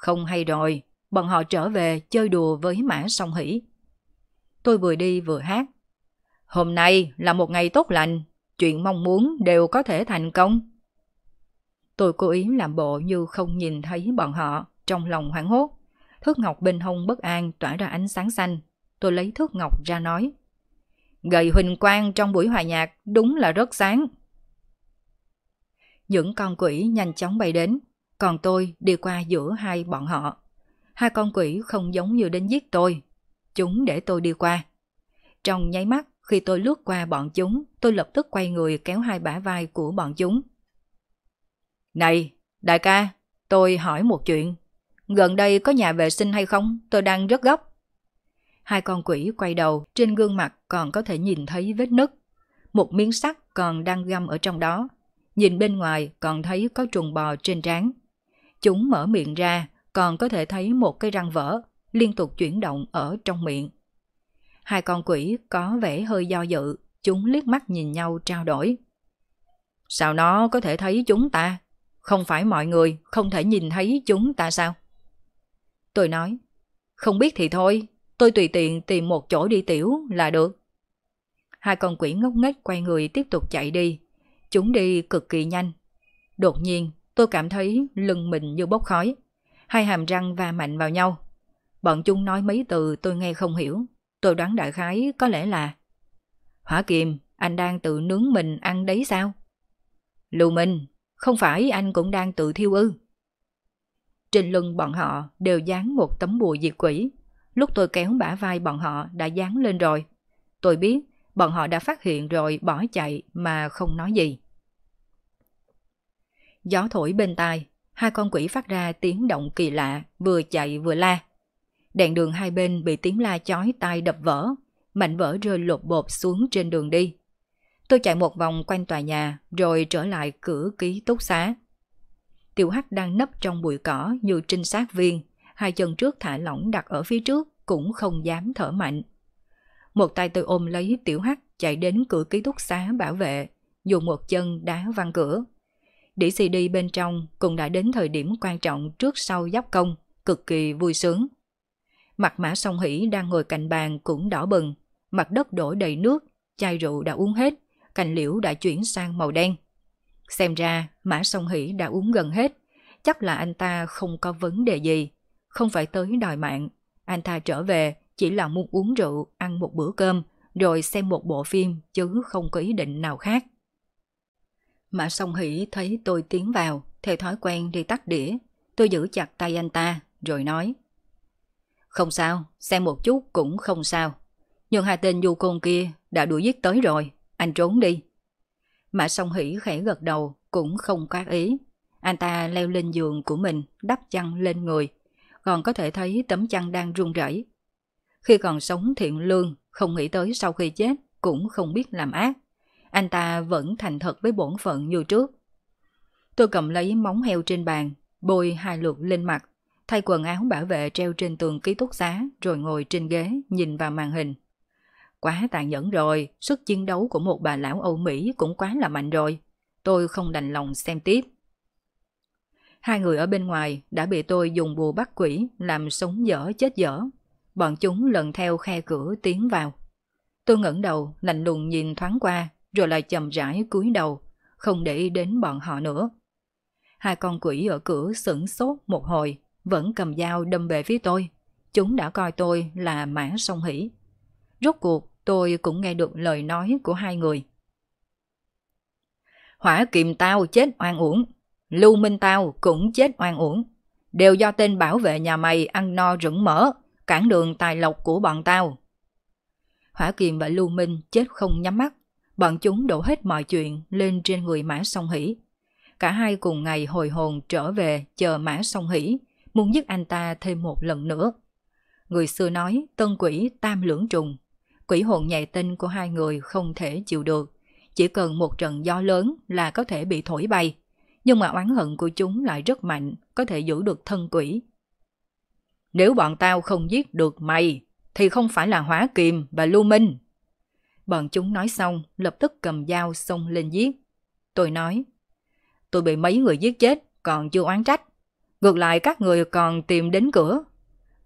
A: không hay rồi, bọn họ trở về chơi đùa với mã song hỷ. Tôi vừa đi vừa hát. Hôm nay là một ngày tốt lành, chuyện mong muốn đều có thể thành công. Tôi cố ý làm bộ như không nhìn thấy bọn họ, trong lòng hoảng hốt. Thước ngọc bên hông bất an tỏa ra ánh sáng xanh. Tôi lấy thước ngọc ra nói. gầy huỳnh quang trong buổi hòa nhạc đúng là rất sáng. Những con quỷ nhanh chóng bay đến, còn tôi đi qua giữa hai bọn họ. Hai con quỷ không giống như đến giết tôi, chúng để tôi đi qua. Trong nháy mắt, khi tôi lướt qua bọn chúng, tôi lập tức quay người kéo hai bả vai của bọn chúng. Này, đại ca, tôi hỏi một chuyện. Gần đây có nhà vệ sinh hay không? Tôi đang rất gấp. Hai con quỷ quay đầu, trên gương mặt còn có thể nhìn thấy vết nứt. Một miếng sắt còn đang găm ở trong đó. Nhìn bên ngoài còn thấy có trùng bò trên trán. Chúng mở miệng ra, còn có thể thấy một cái răng vỡ liên tục chuyển động ở trong miệng. Hai con quỷ có vẻ hơi do dự, chúng liếc mắt nhìn nhau trao đổi. Sao nó có thể thấy chúng ta? Không phải mọi người không thể nhìn thấy chúng ta sao? Tôi nói, không biết thì thôi, tôi tùy tiện tìm một chỗ đi tiểu là được. Hai con quỷ ngốc nghếch quay người tiếp tục chạy đi. Chúng đi cực kỳ nhanh. Đột nhiên, Tôi cảm thấy lưng mình như bốc khói. Hai hàm răng va mạnh vào nhau. Bọn chúng nói mấy từ tôi nghe không hiểu. Tôi đoán đại khái có lẽ là Hỏa kiềm, anh đang tự nướng mình ăn đấy sao? Lưu Minh, không phải anh cũng đang tự thiêu ư? Trên lưng bọn họ đều dán một tấm bùa diệt quỷ. Lúc tôi kéo bả vai bọn họ đã dán lên rồi. Tôi biết bọn họ đã phát hiện rồi bỏ chạy mà không nói gì gió thổi bên tai, hai con quỷ phát ra tiếng động kỳ lạ, vừa chạy vừa la. Đèn đường hai bên bị tiếng la chói tai đập vỡ, mảnh vỡ rơi lột bột xuống trên đường đi. Tôi chạy một vòng quanh tòa nhà rồi trở lại cửa ký túc xá. Tiểu Hắc đang nấp trong bụi cỏ như trinh sát viên, hai chân trước thả lỏng đặt ở phía trước cũng không dám thở mạnh. Một tay tôi ôm lấy Tiểu Hắc chạy đến cửa ký túc xá bảo vệ, dùng một chân đá văng cửa đĩa CD bên trong cũng đã đến thời điểm quan trọng trước sau giáp công, cực kỳ vui sướng. Mặt mã song hỷ đang ngồi cạnh bàn cũng đỏ bừng, mặt đất đổ đầy nước, chai rượu đã uống hết, cành liễu đã chuyển sang màu đen. Xem ra mã song hỷ đã uống gần hết, chắc là anh ta không có vấn đề gì, không phải tới đòi mạng. Anh ta trở về chỉ là muốn uống rượu, ăn một bữa cơm, rồi xem một bộ phim chứ không có ý định nào khác. Mã Song Hỷ thấy tôi tiến vào, theo thói quen đi tắt đĩa. Tôi giữ chặt tay anh ta, rồi nói. Không sao, xem một chút cũng không sao. Nhưng hai tên du côn kia đã đuổi giết tới rồi, anh trốn đi. Mã Song Hỷ khẽ gật đầu, cũng không quá ý. Anh ta leo lên giường của mình, đắp chăn lên người. Còn có thể thấy tấm chăn đang run rẩy. Khi còn sống thiện lương, không nghĩ tới sau khi chết, cũng không biết làm ác anh ta vẫn thành thật với bổn phận như trước. Tôi cầm lấy móng heo trên bàn, bôi hai lượt lên mặt, thay quần áo bảo vệ treo trên tường ký túc xá rồi ngồi trên ghế nhìn vào màn hình. Quá tàn nhẫn rồi, sức chiến đấu của một bà lão Âu Mỹ cũng quá là mạnh rồi. Tôi không đành lòng xem tiếp. Hai người ở bên ngoài đã bị tôi dùng bùa bắt quỷ làm sống dở chết dở. Bọn chúng lần theo khe cửa tiến vào. Tôi ngẩng đầu, lạnh lùng nhìn thoáng qua, rồi lại chậm rãi cúi đầu, không để ý đến bọn họ nữa. Hai con quỷ ở cửa sững sốt một hồi, vẫn cầm dao đâm về phía tôi. Chúng đã coi tôi là mã sông hỉ. Rốt cuộc tôi cũng nghe được lời nói của hai người. Hỏa kiềm tao chết oan uổng, lưu minh tao cũng chết oan uổng. Đều do tên bảo vệ nhà mày ăn no rửng mỡ, cản đường tài lộc của bọn tao. Hỏa kiềm và lưu minh chết không nhắm mắt, Bọn chúng đổ hết mọi chuyện lên trên người Mã Song Hỷ. Cả hai cùng ngày hồi hồn trở về chờ Mã Song Hỷ, muốn giết anh ta thêm một lần nữa. Người xưa nói tân quỷ tam lưỡng trùng. Quỷ hồn nhạy tinh của hai người không thể chịu được. Chỉ cần một trận gió lớn là có thể bị thổi bay. Nhưng mà oán hận của chúng lại rất mạnh, có thể giữ được thân quỷ. Nếu bọn tao không giết được mày, thì không phải là Hóa Kiềm và Lưu Minh Bọn chúng nói xong, lập tức cầm dao xông lên giết. Tôi nói, tôi bị mấy người giết chết, còn chưa oán trách. Ngược lại các người còn tìm đến cửa.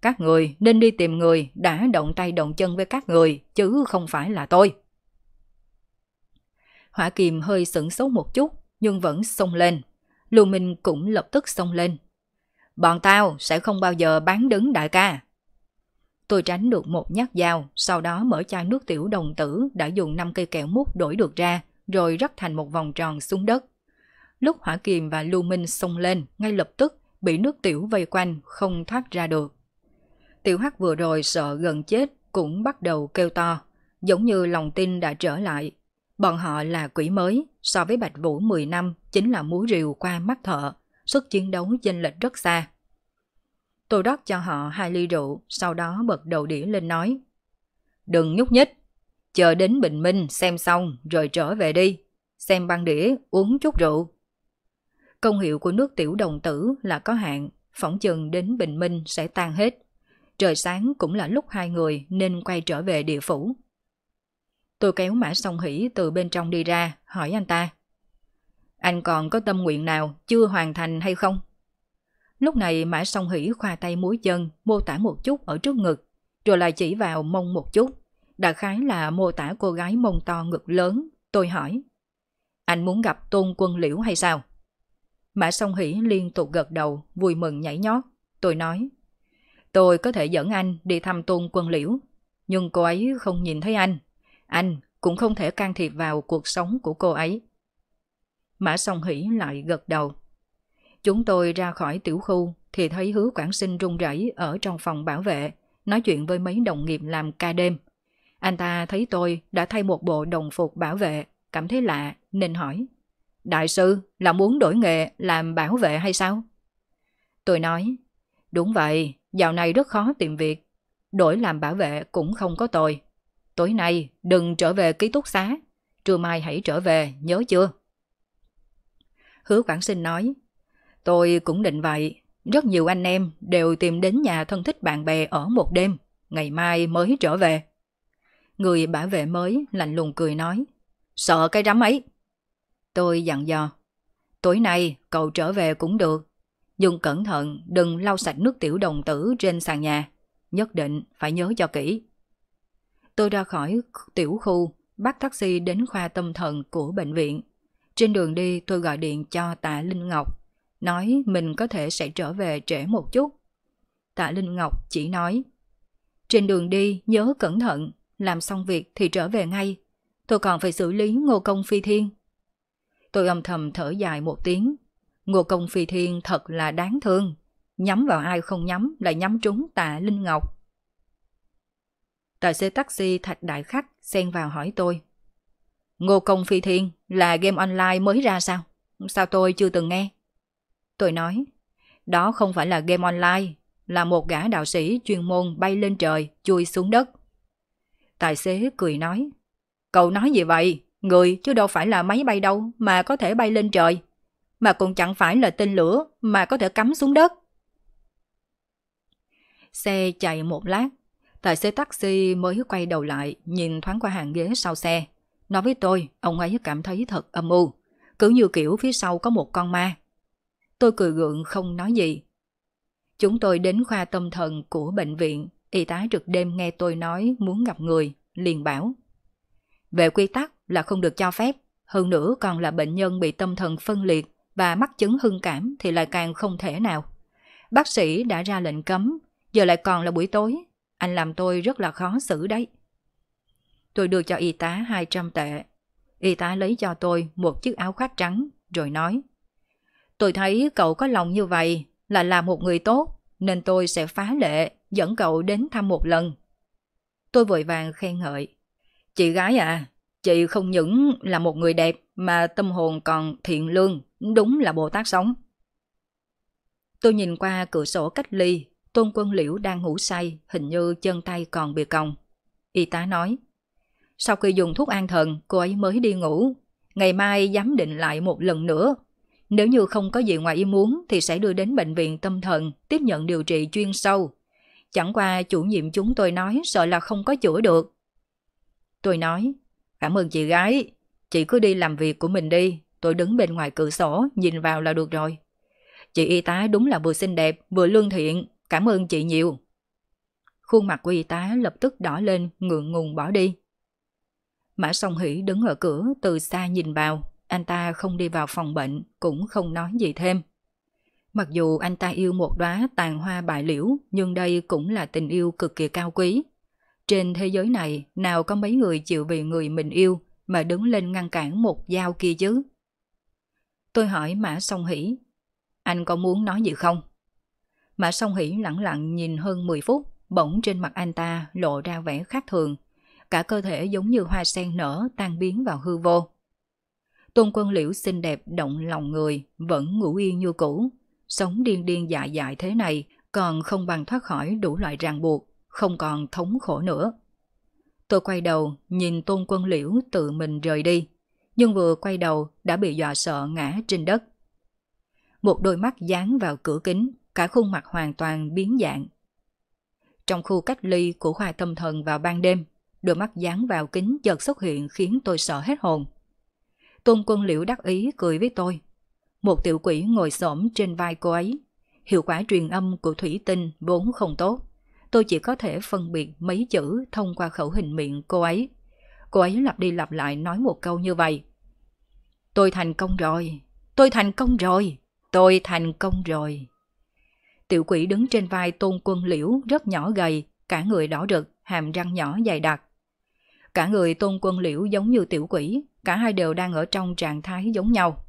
A: Các người nên đi tìm người đã động tay động chân với các người, chứ không phải là tôi. Hỏa Kiềm hơi sửng sốt một chút, nhưng vẫn xông lên. Lưu Minh cũng lập tức xông lên. Bọn tao sẽ không bao giờ bán đứng đại ca, Tôi tránh được một nhát dao, sau đó mở chai nước tiểu đồng tử đã dùng 5 cây kẹo mút đổi được ra, rồi rắc thành một vòng tròn xuống đất. Lúc Hỏa Kiềm và Lưu Minh xông lên, ngay lập tức bị nước tiểu vây quanh, không thoát ra được. Tiểu Hắc vừa rồi sợ gần chết, cũng bắt đầu kêu to, giống như lòng tin đã trở lại. Bọn họ là quỷ mới, so với Bạch Vũ 10 năm chính là múa rìu qua mắt thợ, sức chiến đấu chênh lệch rất xa. Tôi rót cho họ hai ly rượu, sau đó bật đầu đĩa lên nói. Đừng nhúc nhích, chờ đến bình minh xem xong rồi trở về đi. Xem băng đĩa, uống chút rượu. Công hiệu của nước tiểu đồng tử là có hạn, phỏng chừng đến bình minh sẽ tan hết. Trời sáng cũng là lúc hai người nên quay trở về địa phủ. Tôi kéo Mã Song Hỷ từ bên trong đi ra, hỏi anh ta. Anh còn có tâm nguyện nào chưa hoàn thành hay không? Lúc này Mã Song Hỷ khoa tay múi chân, mô tả một chút ở trước ngực, rồi lại chỉ vào mông một chút. đã khái là mô tả cô gái mông to ngực lớn, tôi hỏi. Anh muốn gặp tôn quân liễu hay sao? Mã Song Hỷ liên tục gật đầu, vui mừng nhảy nhót. Tôi nói, tôi có thể dẫn anh đi thăm tôn quân liễu, nhưng cô ấy không nhìn thấy anh. Anh cũng không thể can thiệp vào cuộc sống của cô ấy. Mã Song Hỷ lại gật đầu. Chúng tôi ra khỏi tiểu khu thì thấy hứa quảng sinh run rẩy ở trong phòng bảo vệ, nói chuyện với mấy đồng nghiệp làm ca đêm. Anh ta thấy tôi đã thay một bộ đồng phục bảo vệ, cảm thấy lạ nên hỏi. Đại sư là muốn đổi nghề làm bảo vệ hay sao? Tôi nói, đúng vậy, dạo này rất khó tìm việc. Đổi làm bảo vệ cũng không có tội. Tối nay đừng trở về ký túc xá, trưa mai hãy trở về, nhớ chưa? Hứa Quảng Sinh nói, Tôi cũng định vậy. Rất nhiều anh em đều tìm đến nhà thân thích bạn bè ở một đêm, ngày mai mới trở về. Người bảo vệ mới lạnh lùng cười nói. Sợ cái rắm ấy. Tôi dặn dò. Tối nay cậu trở về cũng được. Nhưng cẩn thận đừng lau sạch nước tiểu đồng tử trên sàn nhà. Nhất định phải nhớ cho kỹ. Tôi ra khỏi tiểu khu, bắt taxi đến khoa tâm thần của bệnh viện. Trên đường đi tôi gọi điện cho tạ Linh Ngọc nói mình có thể sẽ trở về trễ một chút. Tạ Linh Ngọc chỉ nói, trên đường đi nhớ cẩn thận, làm xong việc thì trở về ngay. Tôi còn phải xử lý ngô công phi thiên. Tôi âm thầm thở dài một tiếng. Ngô công phi thiên thật là đáng thương. Nhắm vào ai không nhắm là nhắm trúng tạ Linh Ngọc. Tài xe taxi Thạch Đại Khắc xen vào hỏi tôi. Ngô công phi thiên là game online mới ra sao? Sao tôi chưa từng nghe? Tôi nói, đó không phải là game online, là một gã đạo sĩ chuyên môn bay lên trời, chui xuống đất. Tài xế cười nói, cậu nói gì vậy? Người chứ đâu phải là máy bay đâu mà có thể bay lên trời. Mà cũng chẳng phải là tên lửa mà có thể cắm xuống đất. Xe chạy một lát, tài xế taxi mới quay đầu lại nhìn thoáng qua hàng ghế sau xe. Nói với tôi, ông ấy cảm thấy thật âm u, cứ như kiểu phía sau có một con ma. Tôi cười gượng không nói gì. Chúng tôi đến khoa tâm thần của bệnh viện, y tá trực đêm nghe tôi nói muốn gặp người, liền bảo. Về quy tắc là không được cho phép, hơn nữa còn là bệnh nhân bị tâm thần phân liệt và mắc chứng hưng cảm thì lại càng không thể nào. Bác sĩ đã ra lệnh cấm, giờ lại còn là buổi tối, anh làm tôi rất là khó xử đấy. Tôi đưa cho y tá 200 tệ. Y tá lấy cho tôi một chiếc áo khoác trắng rồi nói – Tôi thấy cậu có lòng như vậy là là một người tốt, nên tôi sẽ phá lệ dẫn cậu đến thăm một lần. Tôi vội vàng khen ngợi. Chị gái à, chị không những là một người đẹp mà tâm hồn còn thiện lương, đúng là Bồ Tát sống. Tôi nhìn qua cửa sổ cách ly, Tôn Quân Liễu đang ngủ say, hình như chân tay còn bị còng. Y tá nói, sau khi dùng thuốc an thần, cô ấy mới đi ngủ. Ngày mai giám định lại một lần nữa nếu như không có gì ngoài ý muốn thì sẽ đưa đến bệnh viện tâm thần tiếp nhận điều trị chuyên sâu. Chẳng qua chủ nhiệm chúng tôi nói sợ là không có chữa được. Tôi nói, cảm ơn chị gái, chị cứ đi làm việc của mình đi, tôi đứng bên ngoài cửa sổ nhìn vào là được rồi. Chị y tá đúng là vừa xinh đẹp vừa lương thiện, cảm ơn chị nhiều. Khuôn mặt của y tá lập tức đỏ lên ngượng ngùng bỏ đi. Mã Song Hỷ đứng ở cửa từ xa nhìn vào, anh ta không đi vào phòng bệnh, cũng không nói gì thêm. Mặc dù anh ta yêu một đóa tàn hoa bại liễu, nhưng đây cũng là tình yêu cực kỳ cao quý. Trên thế giới này, nào có mấy người chịu vì người mình yêu mà đứng lên ngăn cản một dao kia chứ? Tôi hỏi Mã Song Hỷ, anh có muốn nói gì không? Mã Song Hỷ lặng lặng nhìn hơn 10 phút, bỗng trên mặt anh ta lộ ra vẻ khác thường. Cả cơ thể giống như hoa sen nở tan biến vào hư vô. Tôn Quân Liễu xinh đẹp động lòng người, vẫn ngủ yên như cũ. Sống điên điên dại dại thế này, còn không bằng thoát khỏi đủ loại ràng buộc, không còn thống khổ nữa. Tôi quay đầu, nhìn Tôn Quân Liễu tự mình rời đi, nhưng vừa quay đầu đã bị dọa sợ ngã trên đất. Một đôi mắt dán vào cửa kính, cả khuôn mặt hoàn toàn biến dạng. Trong khu cách ly của khoa tâm thần vào ban đêm, đôi mắt dán vào kính chợt xuất hiện khiến tôi sợ hết hồn. Tôn quân liễu đắc ý cười với tôi. Một tiểu quỷ ngồi xổm trên vai cô ấy. Hiệu quả truyền âm của thủy tinh vốn không tốt. Tôi chỉ có thể phân biệt mấy chữ thông qua khẩu hình miệng cô ấy. Cô ấy lặp đi lặp lại nói một câu như vậy. Tôi thành công rồi, tôi thành công rồi, tôi thành công rồi. Tiểu quỷ đứng trên vai tôn quân liễu rất nhỏ gầy, cả người đỏ rực, hàm răng nhỏ dài đặc. Cả người tôn quân liễu giống như tiểu quỷ, Cả hai đều đang ở trong trạng thái giống nhau.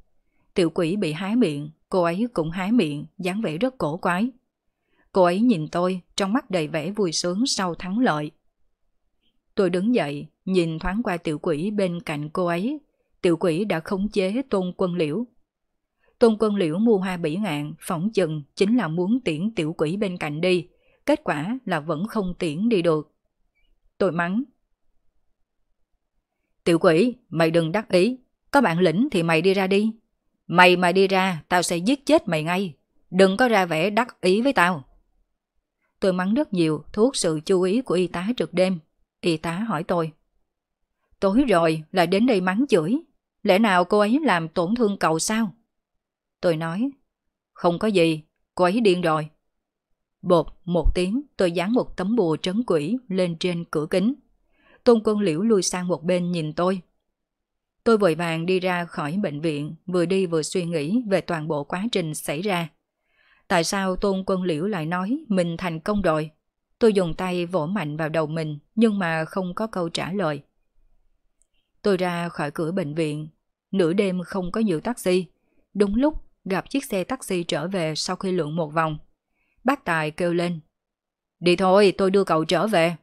A: Tiểu quỷ bị hái miệng, cô ấy cũng hái miệng, dáng vẻ rất cổ quái. Cô ấy nhìn tôi, trong mắt đầy vẻ vui sướng sau thắng lợi. Tôi đứng dậy, nhìn thoáng qua tiểu quỷ bên cạnh cô ấy. Tiểu quỷ đã khống chế tôn quân liễu. Tôn quân liễu mua hoa bỉ ngạn, phỏng chừng chính là muốn tiễn tiểu quỷ bên cạnh đi. Kết quả là vẫn không tiễn đi được. Tôi mắng, Tiểu quỷ, mày đừng đắc ý. Có bản lĩnh thì mày đi ra đi. Mày mà đi ra, tao sẽ giết chết mày ngay. Đừng có ra vẻ đắc ý với tao. Tôi mắng rất nhiều, thu hút sự chú ý của y tá trực đêm. Y tá hỏi tôi. Tối rồi, lại đến đây mắng chửi. Lẽ nào cô ấy làm tổn thương cậu sao? Tôi nói. Không có gì, cô ấy điên rồi. Bột, một tiếng, tôi dán một tấm bùa trấn quỷ lên trên cửa kính. Tôn Quân Liễu lùi sang một bên nhìn tôi. Tôi vội vàng đi ra khỏi bệnh viện, vừa đi vừa suy nghĩ về toàn bộ quá trình xảy ra. Tại sao Tôn Quân Liễu lại nói mình thành công rồi? Tôi dùng tay vỗ mạnh vào đầu mình nhưng mà không có câu trả lời. Tôi ra khỏi cửa bệnh viện. Nửa đêm không có nhiều taxi. Đúng lúc gặp chiếc xe taxi trở về sau khi lượn một vòng. Bác Tài kêu lên. Đi thôi, tôi đưa cậu trở về.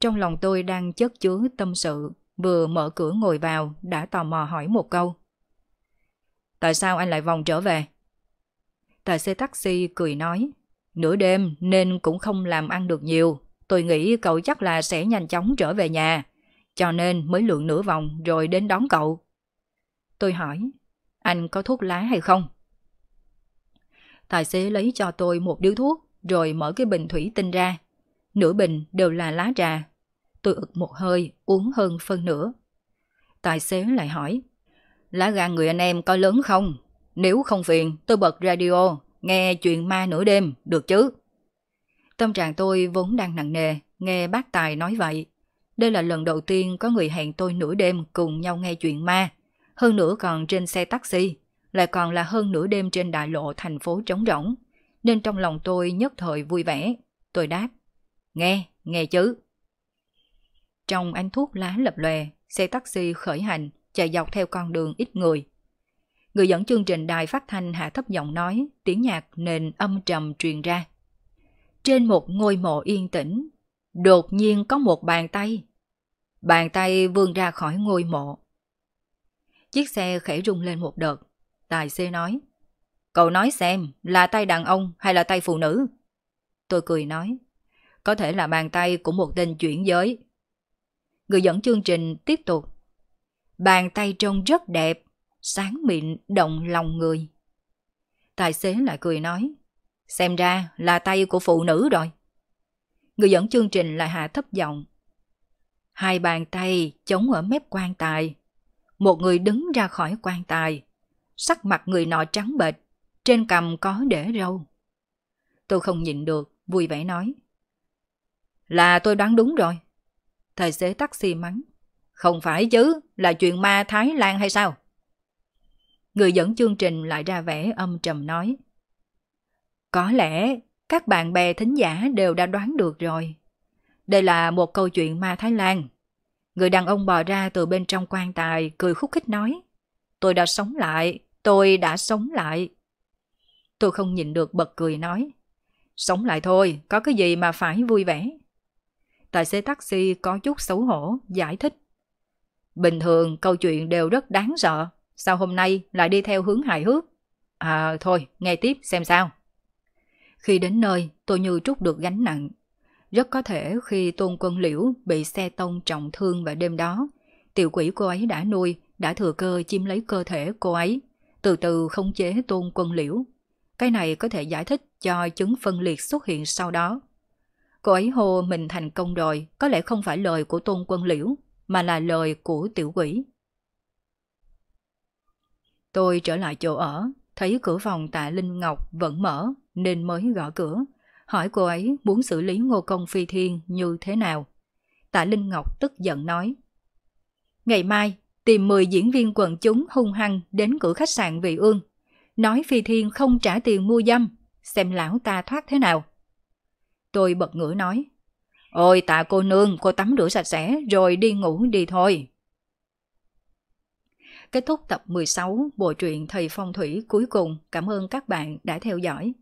A: Trong lòng tôi đang chất chứa tâm sự, vừa mở cửa ngồi vào đã tò mò hỏi một câu. Tại sao anh lại vòng trở về? Tài xế taxi cười nói, nửa đêm nên cũng không làm ăn được nhiều, tôi nghĩ cậu chắc là sẽ nhanh chóng trở về nhà, cho nên mới lượn nửa vòng rồi đến đón cậu. Tôi hỏi, anh có thuốc lá hay không? Tài xế lấy cho tôi một điếu thuốc rồi mở cái bình thủy tinh ra. Nửa bình đều là lá trà Tôi ực một hơi, uống hơn phân nửa. Tài xế lại hỏi, lá gan người anh em coi lớn không? Nếu không phiền, tôi bật radio, nghe chuyện ma nửa đêm, được chứ? Tâm trạng tôi vốn đang nặng nề, nghe bác Tài nói vậy. Đây là lần đầu tiên có người hẹn tôi nửa đêm cùng nhau nghe chuyện ma. Hơn nữa còn trên xe taxi, lại còn là hơn nửa đêm trên đại lộ thành phố trống rỗng. Nên trong lòng tôi nhất thời vui vẻ. Tôi đáp, nghe, nghe chứ. Trong ánh thuốc lá lập lòe, xe taxi khởi hành, chạy dọc theo con đường ít người. Người dẫn chương trình đài phát thanh hạ thấp giọng nói, tiếng nhạc nền âm trầm truyền ra. Trên một ngôi mộ yên tĩnh, đột nhiên có một bàn tay. Bàn tay vươn ra khỏi ngôi mộ. Chiếc xe khẽ rung lên một đợt. Tài xế nói, cậu nói xem là tay đàn ông hay là tay phụ nữ? Tôi cười nói, có thể là bàn tay của một tên chuyển giới người dẫn chương trình tiếp tục. Bàn tay trông rất đẹp, sáng mịn, động lòng người. Tài xế lại cười nói, xem ra là tay của phụ nữ rồi. Người dẫn chương trình lại hạ thấp giọng. Hai bàn tay chống ở mép quan tài. Một người đứng ra khỏi quan tài. Sắc mặt người nọ trắng bệch, trên cằm có để râu. Tôi không nhịn được, vui vẻ nói. Là tôi đoán đúng rồi. Tài xế taxi mắng. Không phải chứ, là chuyện ma Thái Lan hay sao? Người dẫn chương trình lại ra vẻ âm trầm nói. Có lẽ các bạn bè thính giả đều đã đoán được rồi. Đây là một câu chuyện ma Thái Lan. Người đàn ông bò ra từ bên trong quan tài cười khúc khích nói. Tôi đã sống lại, tôi đã sống lại. Tôi không nhìn được bật cười nói. Sống lại thôi, có cái gì mà phải vui vẻ tài xế taxi có chút xấu hổ, giải thích. Bình thường câu chuyện đều rất đáng sợ, sao hôm nay lại đi theo hướng hài hước? À thôi, nghe tiếp xem sao. Khi đến nơi, tôi như trút được gánh nặng. Rất có thể khi Tôn Quân Liễu bị xe tông trọng thương vào đêm đó, tiểu quỷ cô ấy đã nuôi, đã thừa cơ chiếm lấy cơ thể cô ấy, từ từ khống chế Tôn Quân Liễu. Cái này có thể giải thích cho chứng phân liệt xuất hiện sau đó. Cô ấy hô mình thành công rồi, có lẽ không phải lời của tôn quân liễu, mà là lời của tiểu quỷ. Tôi trở lại chỗ ở, thấy cửa phòng tạ Linh Ngọc vẫn mở, nên mới gõ cửa, hỏi cô ấy muốn xử lý ngô công phi thiên như thế nào. Tạ Linh Ngọc tức giận nói. Ngày mai, tìm 10 diễn viên quần chúng hung hăng đến cửa khách sạn Vị Ương. Nói Phi Thiên không trả tiền mua dâm, xem lão ta thoát thế nào. Tôi bật ngửa nói. Ôi tạ cô nương, cô tắm rửa sạch sẽ rồi đi ngủ đi thôi. Kết thúc tập 16 bộ truyện Thầy Phong Thủy cuối cùng. Cảm ơn các bạn đã theo dõi.